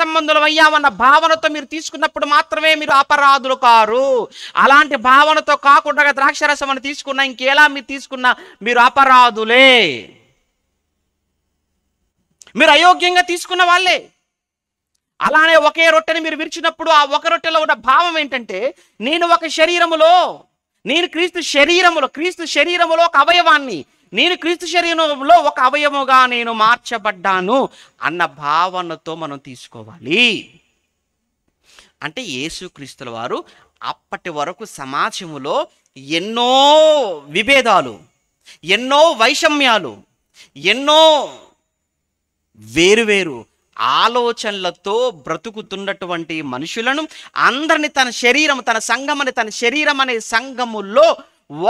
అయ్యామన్న భావనతో మీరు తీసుకున్నప్పుడు మాత్రమే మీరు అపరాధులు కారు అలాంటి భావనతో కాకుండా ద్రాక్షరసం అని తీసుకున్నా ఇంకేలా మీరు తీసుకున్నా మీరు అపరాధులే మీరు అయోగ్యంగా తీసుకున్న వాళ్ళే అలానే ఒకే రొట్టెని మీరు విరిచినప్పుడు ఆ ఒక రొట్టెలో ఉన్న భావం ఏంటంటే నేను ఒక శరీరములో నేను క్రీస్తు శరీరములో క్రీస్తు శరీరములో ఒక అవయవాన్ని నేను క్రీస్తు శరీరంలో ఒక అవయముగా నేను మార్చబడ్డాను అన్న భావనతో మనం తీసుకోవాలి అంటే యేసుక్రీస్తుల వారు అప్పటి వరకు సమాజములో ఎన్నో విభేదాలు ఎన్నో వైషమ్యాలు ఎన్నో వేరువేరు ఆలోచనలతో బ్రతుకుతున్నటువంటి మనుషులను అందరిని తన శరీరం తన సంఘం అనే తన శరీరం అనే సంఘములో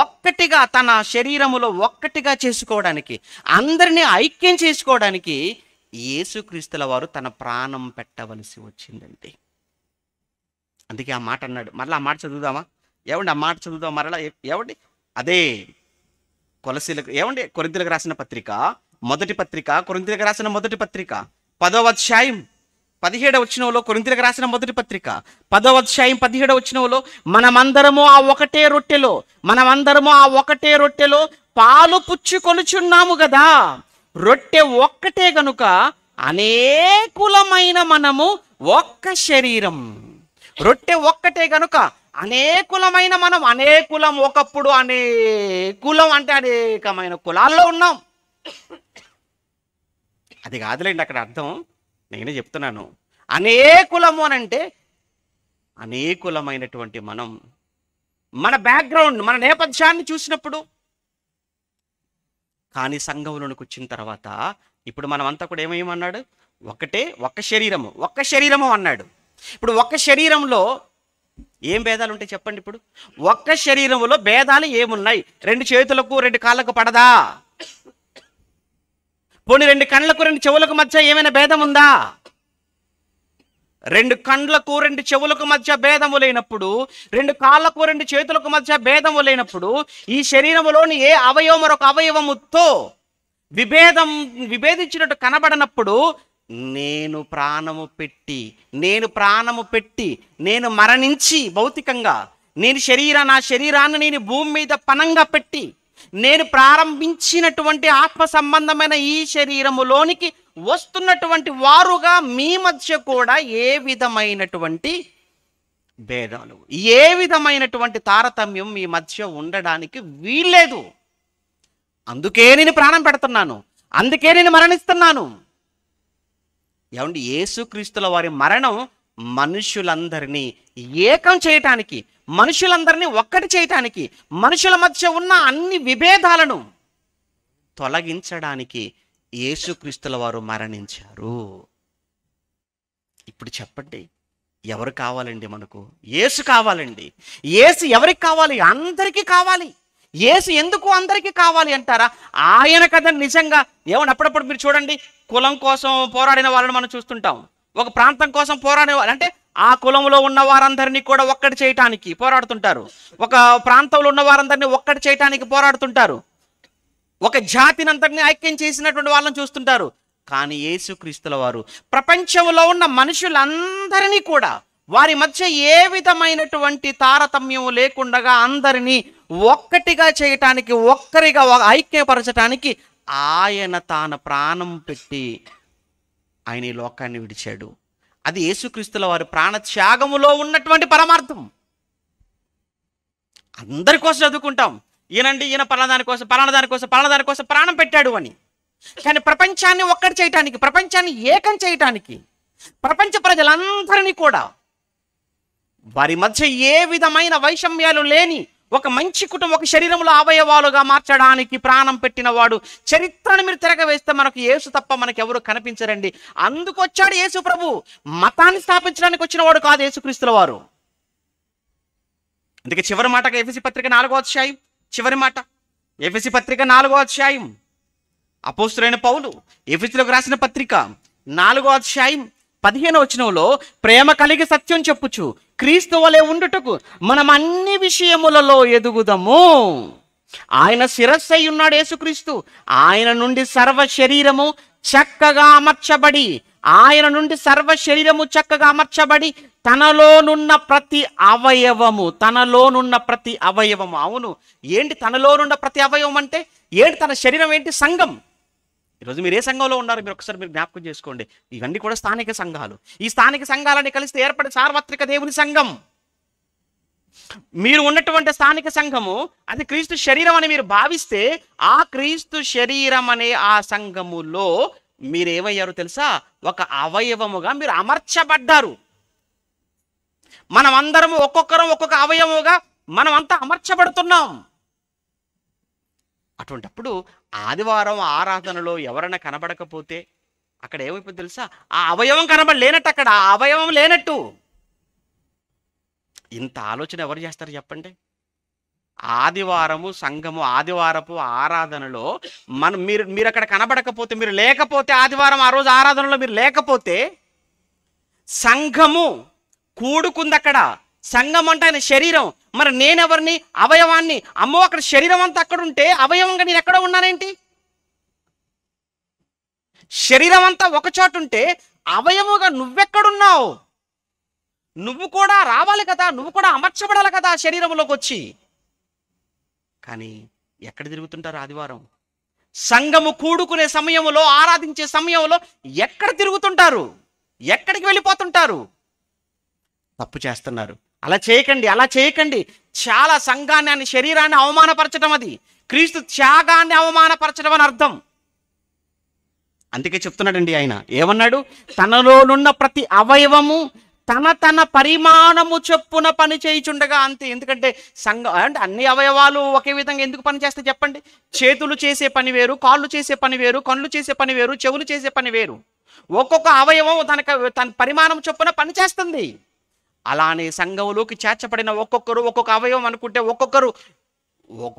ఒక్కటిగా తన శరీరములో ఒక్కటిగా చేసుకోవడానికి అందరినీ ఐక్యం చేసుకోవడానికి యేసుక్రీస్తుల వారు తన ప్రాణం పెట్టవలసి వచ్చిందండి అందుకే ఆ మాట అన్నాడు మరలా ఆ మాట చదువుదామా ఏమండి ఆ మాట చదువుదాం మరలా ఏమండి అదే కొలసీలకు ఏమండి కొరింతలకు రాసిన పత్రిక మొదటి పత్రిక కొరింతలకు రాసిన మొదటి పత్రిక పదవ అధ్యాయం పదిహేడవ వచ్చినంలో కొరింతలకు రాసిన మొదటి పత్రిక పదవ అధ్యాయం పదిహేడవ వాళ్ళు మనమందరము ఆ ఒకటే రొట్టెలో మనమందరము ఆ ఒకటే రొట్టెలో పాలు పుచ్చుకొనుచున్నాము కదా రొట్టె ఒక్కటే గనుక అనేకులమైన మనము ఒక్క శరీరం రొట్టె ఒక్కటే గనుక అనేకులమైన మనం అనేకులం ఒకప్పుడు అనేకులం అంటే అనేకమైన కులాల్లో ఉన్నాం అది కాదులేండి అక్కడ అర్థం నేనే చెప్తున్నాను అనేకులము అని అంటే అనేకులమైనటువంటి మనం మన బ్యాక్గ్రౌండ్ మన నేపథ్యాన్ని చూసినప్పుడు కానీ సంఘంలోనికి వచ్చిన తర్వాత ఇప్పుడు మనమంతా కూడా ఏమేమన్నాడు ఒకటే ఒక్క శరీరము ఒక్క శరీరము అన్నాడు ఇప్పుడు ఒక్క శరీరంలో ఏం భేదాలు ఉంటాయి చెప్పండి ఇప్పుడు ఒక్క శరీరంలో భేదాలు ఏమున్నాయి రెండు చేతులకు రెండు కాళ్ళకు పడదా పోనీ రెండు కండ్లకు రెండు చెవులకు మధ్య ఏమైనా భేదం ఉందా రెండు కండ్లకు రెండు చెవులకు మధ్య భేదము లేనప్పుడు రెండు కాళ్ళకు రెండు చేతులకు మధ్య భేదము లేనప్పుడు ఈ శరీరములోని ఏ అవయవం మరొక అవయవముతో విభేదం విభేదించినట్టు కనబడినప్పుడు నేను ప్రాణము పెట్టి నేను ప్రాణము పెట్టి నేను మరణించి భౌతికంగా నేను శరీర నా శరీరాన్ని నేను భూమి మీద పనంగా పెట్టి నేను ప్రారంభించినటువంటి ఆత్మ సంబంధమైన ఈ శరీరములోనికి వస్తున్నటువంటి వారుగా మీ మధ్య కూడా ఏ విధమైనటువంటి భేదాలు ఏ విధమైనటువంటి తారతమ్యం మీ మధ్య ఉండడానికి వీల్లేదు అందుకే నేను ప్రాణం పెడుతున్నాను అందుకే నేను మరణిస్తున్నాను ఏమంటే యేసుక్రీస్తుల వారి మరణం మనుషులందరినీ ఏకం చేయటానికి మనుషులందరినీ ఒక్కటి చేయటానికి మనుషుల మధ్య ఉన్న అన్ని విభేదాలను తొలగించడానికి యేసుక్రీస్తుల వారు మరణించారు ఇప్పుడు చెప్పండి ఎవరు కావాలండి మనకు ఏసు కావాలండి ఏసు ఎవరికి కావాలి అందరికీ కావాలి ఏసు ఎందుకు అందరికీ కావాలి అంటారా ఆయన కదా నిజంగా ఏమన్నా అప్పుడప్పుడు మీరు చూడండి కులం కోసం పోరాడిన వాళ్ళని మనం చూస్తుంటాం ఒక ప్రాంతం కోసం పోరాడే వాళ్ళు అంటే ఆ కులంలో ఉన్న వారందరినీ కూడా ఒక్కటి చేయటానికి పోరాడుతుంటారు ఒక ప్రాంతంలో ఉన్న వారందరినీ ఒక్కటి చేయటానికి పోరాడుతుంటారు ఒక జాతిని అంతటిని ఐక్యం చేసినటువంటి వాళ్ళని చూస్తుంటారు కానీ యేసుక్రీస్తుల వారు ప్రపంచంలో ఉన్న మనుషులందరినీ కూడా వారి మధ్య ఏ విధమైనటువంటి తారతమ్యం లేకుండా అందరినీ ఒక్కటిగా చేయటానికి ఒక్కరిగా ఐక్యపరచటానికి ఆయన తాను ప్రాణం పెట్టి ఆయన ఈ లోకాన్ని విడిచాడు అది యేసుక్రీస్తుల వారి ప్రాణత్యాగములో ఉన్నటువంటి పరమార్థం అందరి కోసం చదువుకుంటాం ఈయనండి ఈయన పలాదాని కోసం పలానదాని కోసం పలానదాని కోసం ప్రాణం పెట్టాడు అని కానీ ప్రపంచాన్ని ఒక్కటి చేయటానికి ప్రపంచాన్ని ఏకం చేయటానికి ప్రపంచ ప్రజలందరినీ కూడా వారి మధ్య ఏ విధమైన వైషమ్యాలు లేని ఒక మంచి కుటుంబం ఒక శరీరంలో అవయవాలుగా మార్చడానికి ప్రాణం పెట్టినవాడు చరిత్రను మీరు తిరగవేస్తే మనకు యేసు తప్ప మనకు ఎవరు కనిపించరండి అందుకు వచ్చాడు యేసు ప్రభు మతాన్ని స్థాపించడానికి వచ్చినవాడు కాదు యేసుక్రీస్తుల వారు అందుకే చివరి మాట ఎఫ్ఎసి పత్రిక నాలుగో అధ్యాయం చివరి మాట ఎఫ్ఎసి పత్రిక నాలుగో అధ్యాయం అపోస్తులైన పౌలు ఎఫ్ఎస్లోకి రాసిన పత్రిక నాలుగో అధ్యాయం పదిహేను వచనంలో ప్రేమ కలిగి సత్యం చెప్పుచు క్రీస్తు వలె ఉండుటకు మనం అన్ని విషయములలో ఎదుగుదము ఆయన శిరస్సు అయి ఉన్నాడు యేసుక్రీస్తు ఆయన నుండి సర్వ శరీరము చక్కగా అమర్చబడి ఆయన నుండి సర్వ శరీరము చక్కగా అమర్చబడి తనలోనున్న ప్రతి అవయవము తనలోనున్న ప్రతి అవయవము అవును ఏంటి తనలోనున్న ప్రతి అవయవం అంటే ఏంటి తన శరీరం ఏంటి సంఘం ఈరోజు మీరు ఏ సంఘంలో ఉన్నారు మీరు ఒకసారి మీరు జ్ఞాపకం చేసుకోండి ఇవన్నీ కూడా స్థానిక సంఘాలు ఈ స్థానిక సంఘాలని కలిస్తే ఏర్పడి సార్వత్రిక దేవుని సంఘం మీరు ఉన్నటువంటి స్థానిక సంఘము అది క్రీస్తు శరీరం అని మీరు భావిస్తే ఆ క్రీస్తు శరీరం అనే ఆ సంఘములో మీరు ఏమయ్యారు తెలుసా ఒక అవయవముగా మీరు అమర్చబడ్డారు అందరం ఒక్కొక్కరం ఒక్కొక్క అవయవముగా మనమంతా అమర్చబడుతున్నాం అటువంటప్పుడు ఆదివారం ఆరాధనలో ఎవరైనా కనబడకపోతే అక్కడ ఏమైపోయింది తెలుసా ఆ అవయవం కనబడలేనట్టు అక్కడ ఆ అవయవం లేనట్టు ఇంత ఆలోచన ఎవరు చేస్తారు చెప్పండి ఆదివారము సంఘము ఆదివారపు ఆరాధనలో మనం మీరు మీరు అక్కడ కనబడకపోతే మీరు లేకపోతే ఆదివారం ఆ రోజు ఆరాధనలో మీరు లేకపోతే సంఘము కూడుకుంది అక్కడ సంఘం అంటే ఆయన శరీరం మరి నేనెవరిని అవయవాన్ని అమ్మో అక్కడ శరీరం అంతా అక్కడ ఉంటే అవయవంగా నేను ఎక్కడ ఉన్నానేంటి శరీరం అంతా ఒక చోట ఉంటే అవయముగా నువ్వెక్కడున్నావు నువ్వు కూడా రావాలి కదా నువ్వు కూడా అమర్చబడాలి కదా శరీరంలోకి వచ్చి కానీ ఎక్కడ తిరుగుతుంటారు ఆదివారం సంఘము కూడుకునే సమయంలో ఆరాధించే సమయంలో ఎక్కడ తిరుగుతుంటారు ఎక్కడికి వెళ్ళిపోతుంటారు తప్పు చేస్తున్నారు అలా చేయకండి అలా చేయకండి చాలా సంఘాన్ని శరీరాన్ని అవమానపరచడం అది క్రీస్తు త్యాగాన్ని అవమానపరచడం అని అర్థం అందుకే చెప్తున్నాడండి ఆయన ఏమన్నాడు తనలోనున్న ప్రతి అవయవము తన తన పరిమాణము చొప్పున పని చేయిచుండగా అంతే ఎందుకంటే సంఘ అంటే అన్ని అవయవాలు ఒకే విధంగా ఎందుకు పని చేస్తే చెప్పండి చేతులు చేసే పని వేరు కాళ్ళు చేసే పని వేరు కళ్ళు చేసే పని వేరు చెవులు చేసే పని వేరు ఒక్కొక్క అవయవం తనకు తన పరిమాణం చొప్పున పనిచేస్తుంది అలానే సంఘంలోకి చేర్చబడిన ఒక్కొక్కరు ఒక్కొక్క అవయవం అనుకుంటే ఒక్కొక్కరు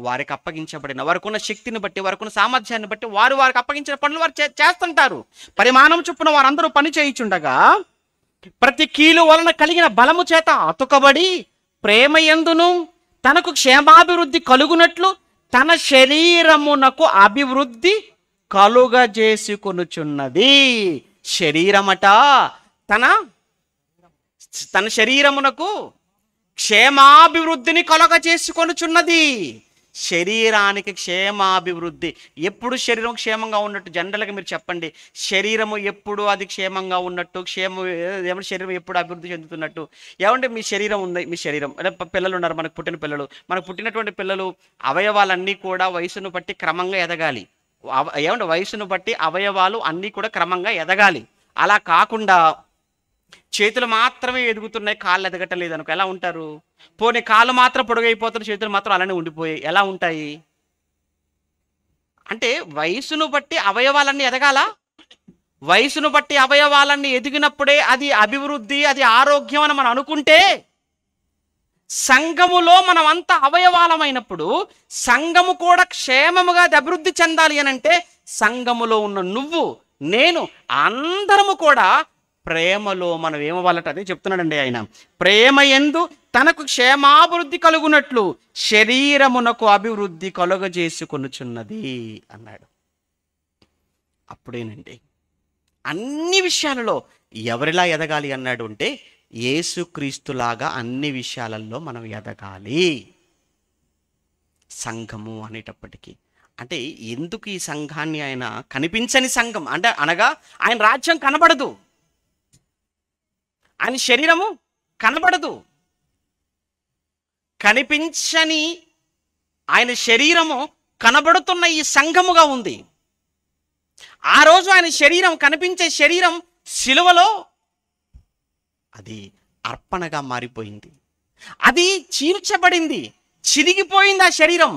వారికి అప్పగించబడిన వారికి ఉన్న శక్తిని బట్టి వారికి ఉన్న సామర్థ్యాన్ని బట్టి వారు వారికి అప్పగించిన పనులు వారు చేస్తుంటారు పరిమాణం చొప్పున వారందరూ పని చేయించుండగా ప్రతి కీలు వలన కలిగిన బలము చేత అతుకబడి ప్రేమ ఎందును తనకు క్షేమాభివృద్ధి కలుగునట్లు తన శరీరమునకు అభివృద్ధి కలుగజేసుకొనుచున్నది శరీరమట తన తన శరీరమునకు క్షేమాభివృద్ధిని కొలగ చేసుకొనుచున్నది శరీరానికి క్షేమాభివృద్ధి ఎప్పుడు శరీరం క్షేమంగా ఉన్నట్టు జనరల్గా మీరు చెప్పండి శరీరము ఎప్పుడు అది క్షేమంగా ఉన్నట్టు క్షేమం ఏమంటే శరీరం ఎప్పుడు అభివృద్ధి చెందుతున్నట్టు ఏమంటే మీ శరీరం ఉంది మీ శరీరం అంటే పిల్లలు ఉన్నారు మనకు పుట్టిన పిల్లలు మనకు పుట్టినటువంటి పిల్లలు అవయవాలన్నీ కూడా వయసును బట్టి క్రమంగా ఎదగాలి ఏమంటే వయసును బట్టి అవయవాలు అన్నీ కూడా క్రమంగా ఎదగాలి అలా కాకుండా చేతులు మాత్రమే ఎదుగుతున్నాయి కాళ్ళు ఎదగటం లేదనుకో ఎలా ఉంటారు పోనీ కాళ్ళు మాత్రం పొడుగైపోతున్న చేతులు మాత్రం అలానే ఉండిపోయాయి ఎలా ఉంటాయి అంటే వయసును బట్టి అవయవాలన్నీ ఎదగాల వయసును బట్టి అవయవాలన్నీ ఎదిగినప్పుడే అది అభివృద్ధి అది ఆరోగ్యం అని మనం అనుకుంటే సంఘములో మనం అంత అవయవాలమైనప్పుడు సంఘము కూడా క్షేమముగా అభివృద్ధి చెందాలి అని అంటే సంఘములో ఉన్న నువ్వు నేను అందరము కూడా ప్రేమలో మనం ఏమవ్వాలట అదే చెప్తున్నాడండి ఆయన ప్రేమ ఎందు తనకు క్షేమాభివృద్ధి కలుగునట్లు శరీరమునకు అభివృద్ధి కలుగజేసుకొనుచున్నది అన్నాడు అప్పుడేనండి అన్ని విషయాలలో ఎవరిలా ఎదగాలి అన్నాడు అంటే ఏసుక్రీస్తులాగా అన్ని విషయాలలో మనం ఎదగాలి సంఘము అనేటప్పటికీ అంటే ఎందుకు ఈ సంఘాన్ని ఆయన కనిపించని సంఘం అంటే అనగా ఆయన రాజ్యం కనబడదు అని శరీరము కనబడదు కనిపించని ఆయన శరీరము కనబడుతున్న ఈ సంఘముగా ఉంది ఆ రోజు ఆయన శరీరం కనిపించే శరీరం శిలువలో అది అర్పణగా మారిపోయింది అది చీల్చబడింది చిరిగిపోయింది ఆ శరీరం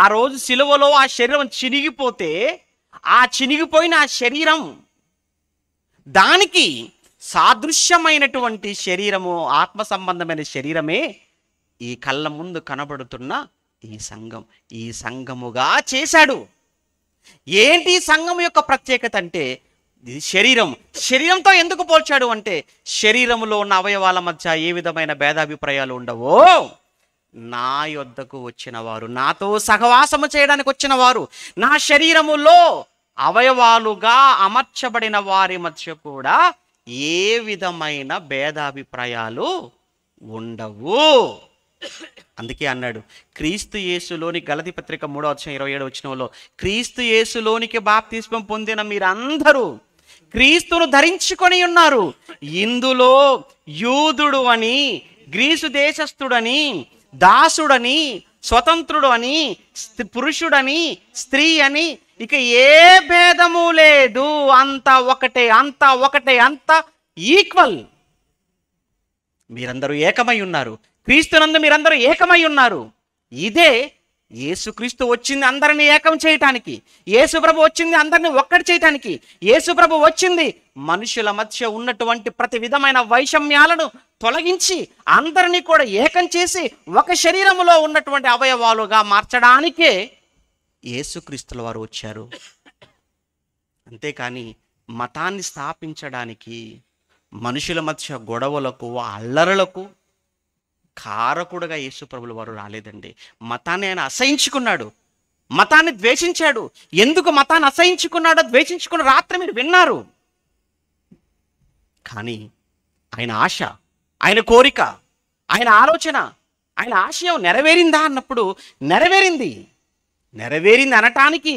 ఆ రోజు శిలువలో ఆ శరీరం చినిగిపోతే ఆ చినిగిపోయిన ఆ శరీరం దానికి సాదృశ్యమైనటువంటి శరీరము ఆత్మ సంబంధమైన శరీరమే ఈ కళ్ళ ముందు కనబడుతున్న ఈ సంఘం ఈ సంఘముగా చేశాడు ఏంటి సంఘం యొక్క ప్రత్యేకత అంటే ఇది శరీరం శరీరంతో ఎందుకు పోల్చాడు అంటే శరీరంలో ఉన్న అవయవాల మధ్య ఏ విధమైన భేదాభిప్రాయాలు ఉండవో నా యొద్దకు వచ్చిన వారు నాతో సహవాసము చేయడానికి వచ్చిన వారు నా శరీరములో అవయవాలుగా అమర్చబడిన వారి మధ్య కూడా ఏ విధమైన భేదాభిప్రాయాలు ఉండవు అందుకే అన్నాడు క్రీస్తు యేసులోని గలతి పత్రిక మూడో వచ్చిన ఇరవై ఏడు వాళ్ళు క్రీస్తు యేసులోనికి బాప్తిస్మం పొందిన మీరందరూ క్రీస్తును ధరించుకొని ఉన్నారు ఇందులో యూదుడు అని గ్రీసు దేశస్థుడని దాసుడని స్వతంత్రుడు అని పురుషుడని స్త్రీ అని ఇక ఏ భేదము లేదు అంత ఒకటే అంతా ఒకటే అంత ఈక్వల్ మీరందరూ ఏకమై ఉన్నారు క్రీస్తునందు మీరందరూ ఏకమై ఉన్నారు ఇదే ఏసుక్రీస్తు వచ్చింది అందరినీ ఏకం చేయటానికి ప్రభు వచ్చింది అందరిని ఒక్కటి చేయటానికి ప్రభు వచ్చింది మనుషుల మధ్య ఉన్నటువంటి ప్రతి విధమైన వైషమ్యాలను తొలగించి అందరినీ కూడా ఏకం చేసి ఒక శరీరములో ఉన్నటువంటి అవయవాలుగా మార్చడానికే యేసుక్రీస్తుల వారు వచ్చారు అంతేకాని మతాన్ని స్థాపించడానికి మనుషుల మధ్య గొడవలకు అల్లరలకు కారకుడుగా యేసుప్రభుల వారు రాలేదండి మతాన్ని ఆయన అసహించుకున్నాడు మతాన్ని ద్వేషించాడు ఎందుకు మతాన్ని అసహించుకున్నాడో ద్వేషించుకున్న రాత్రి మీరు విన్నారు కానీ ఆయన ఆశ ఆయన కోరిక ఆయన ఆలోచన ఆయన ఆశయం నెరవేరిందా అన్నప్పుడు నెరవేరింది నెరవేరింది అనటానికి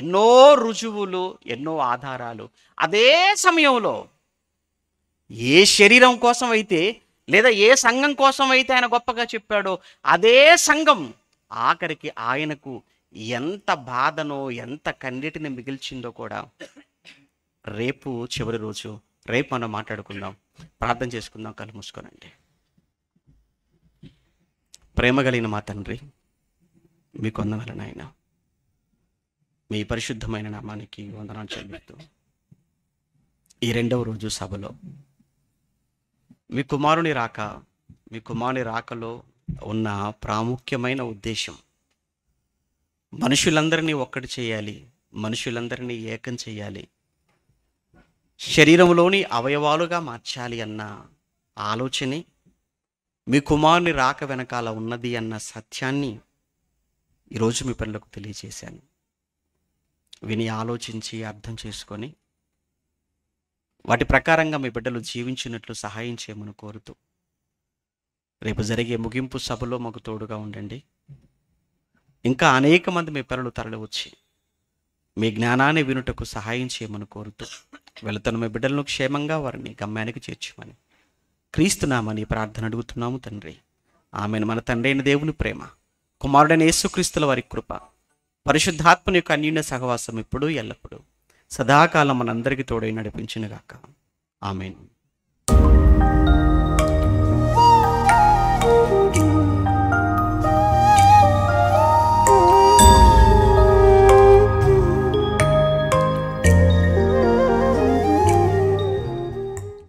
ఎన్నో రుజువులు ఎన్నో ఆధారాలు అదే సమయంలో ఏ శరీరం కోసం అయితే లేదా ఏ సంఘం కోసం అయితే ఆయన గొప్పగా చెప్పాడో అదే సంఘం ఆఖరికి ఆయనకు ఎంత బాధనో ఎంత కన్నీటిని మిగిల్చిందో కూడా రేపు చివరి రోజు రేపు మనం మాట్లాడుకుందాం ప్రార్థన చేసుకుందాం కళ్ళు మూసుకోనండి ప్రేమ కలిగిన మా తండ్రి మీ కొందనాలనైనా మీ పరిశుద్ధమైన నామానికి వందనాలు చెల్లిస్తూ ఈ రెండవ రోజు సభలో మీ కుమారుని రాక మీ కుమారుని రాకలో ఉన్న ప్రాముఖ్యమైన ఉద్దేశం మనుషులందరినీ ఒక్కటి చేయాలి మనుషులందరినీ ఏకం చేయాలి శరీరంలోని అవయవాలుగా మార్చాలి అన్న ఆలోచనే మీ కుమారుని రాక వెనకాల ఉన్నది అన్న సత్యాన్ని ఈరోజు మీ పనులకు తెలియజేశాను విని ఆలోచించి అర్థం చేసుకొని వాటి ప్రకారంగా మీ బిడ్డలు జీవించినట్లు సహాయం చేయమని కోరుతూ రేపు జరిగే ముగింపు సభలో మాకు తోడుగా ఉండండి ఇంకా అనేక మంది మీ పనులు తరలి వచ్చి మీ జ్ఞానాన్ని వినుటకు సహాయం చేయమని కోరుతూ వెళతను మీ బిడ్డలను క్షేమంగా వారిని గమ్యానికి చేర్చమని క్రీస్తునామని ప్రార్థన అడుగుతున్నాము తండ్రి ఆమెను మన తండ్రి అయిన దేవుని ప్రేమ కుమారుడైన యేసుక్రీస్తుల వారి కృప పరిశుద్ధాత్మని యొక్క అన్యూన్య సహవాసం ఇప్పుడు ఎల్లప్పుడూ సదాకాలం మనందరికీ తోడై నడిపించినగాక ఆమెను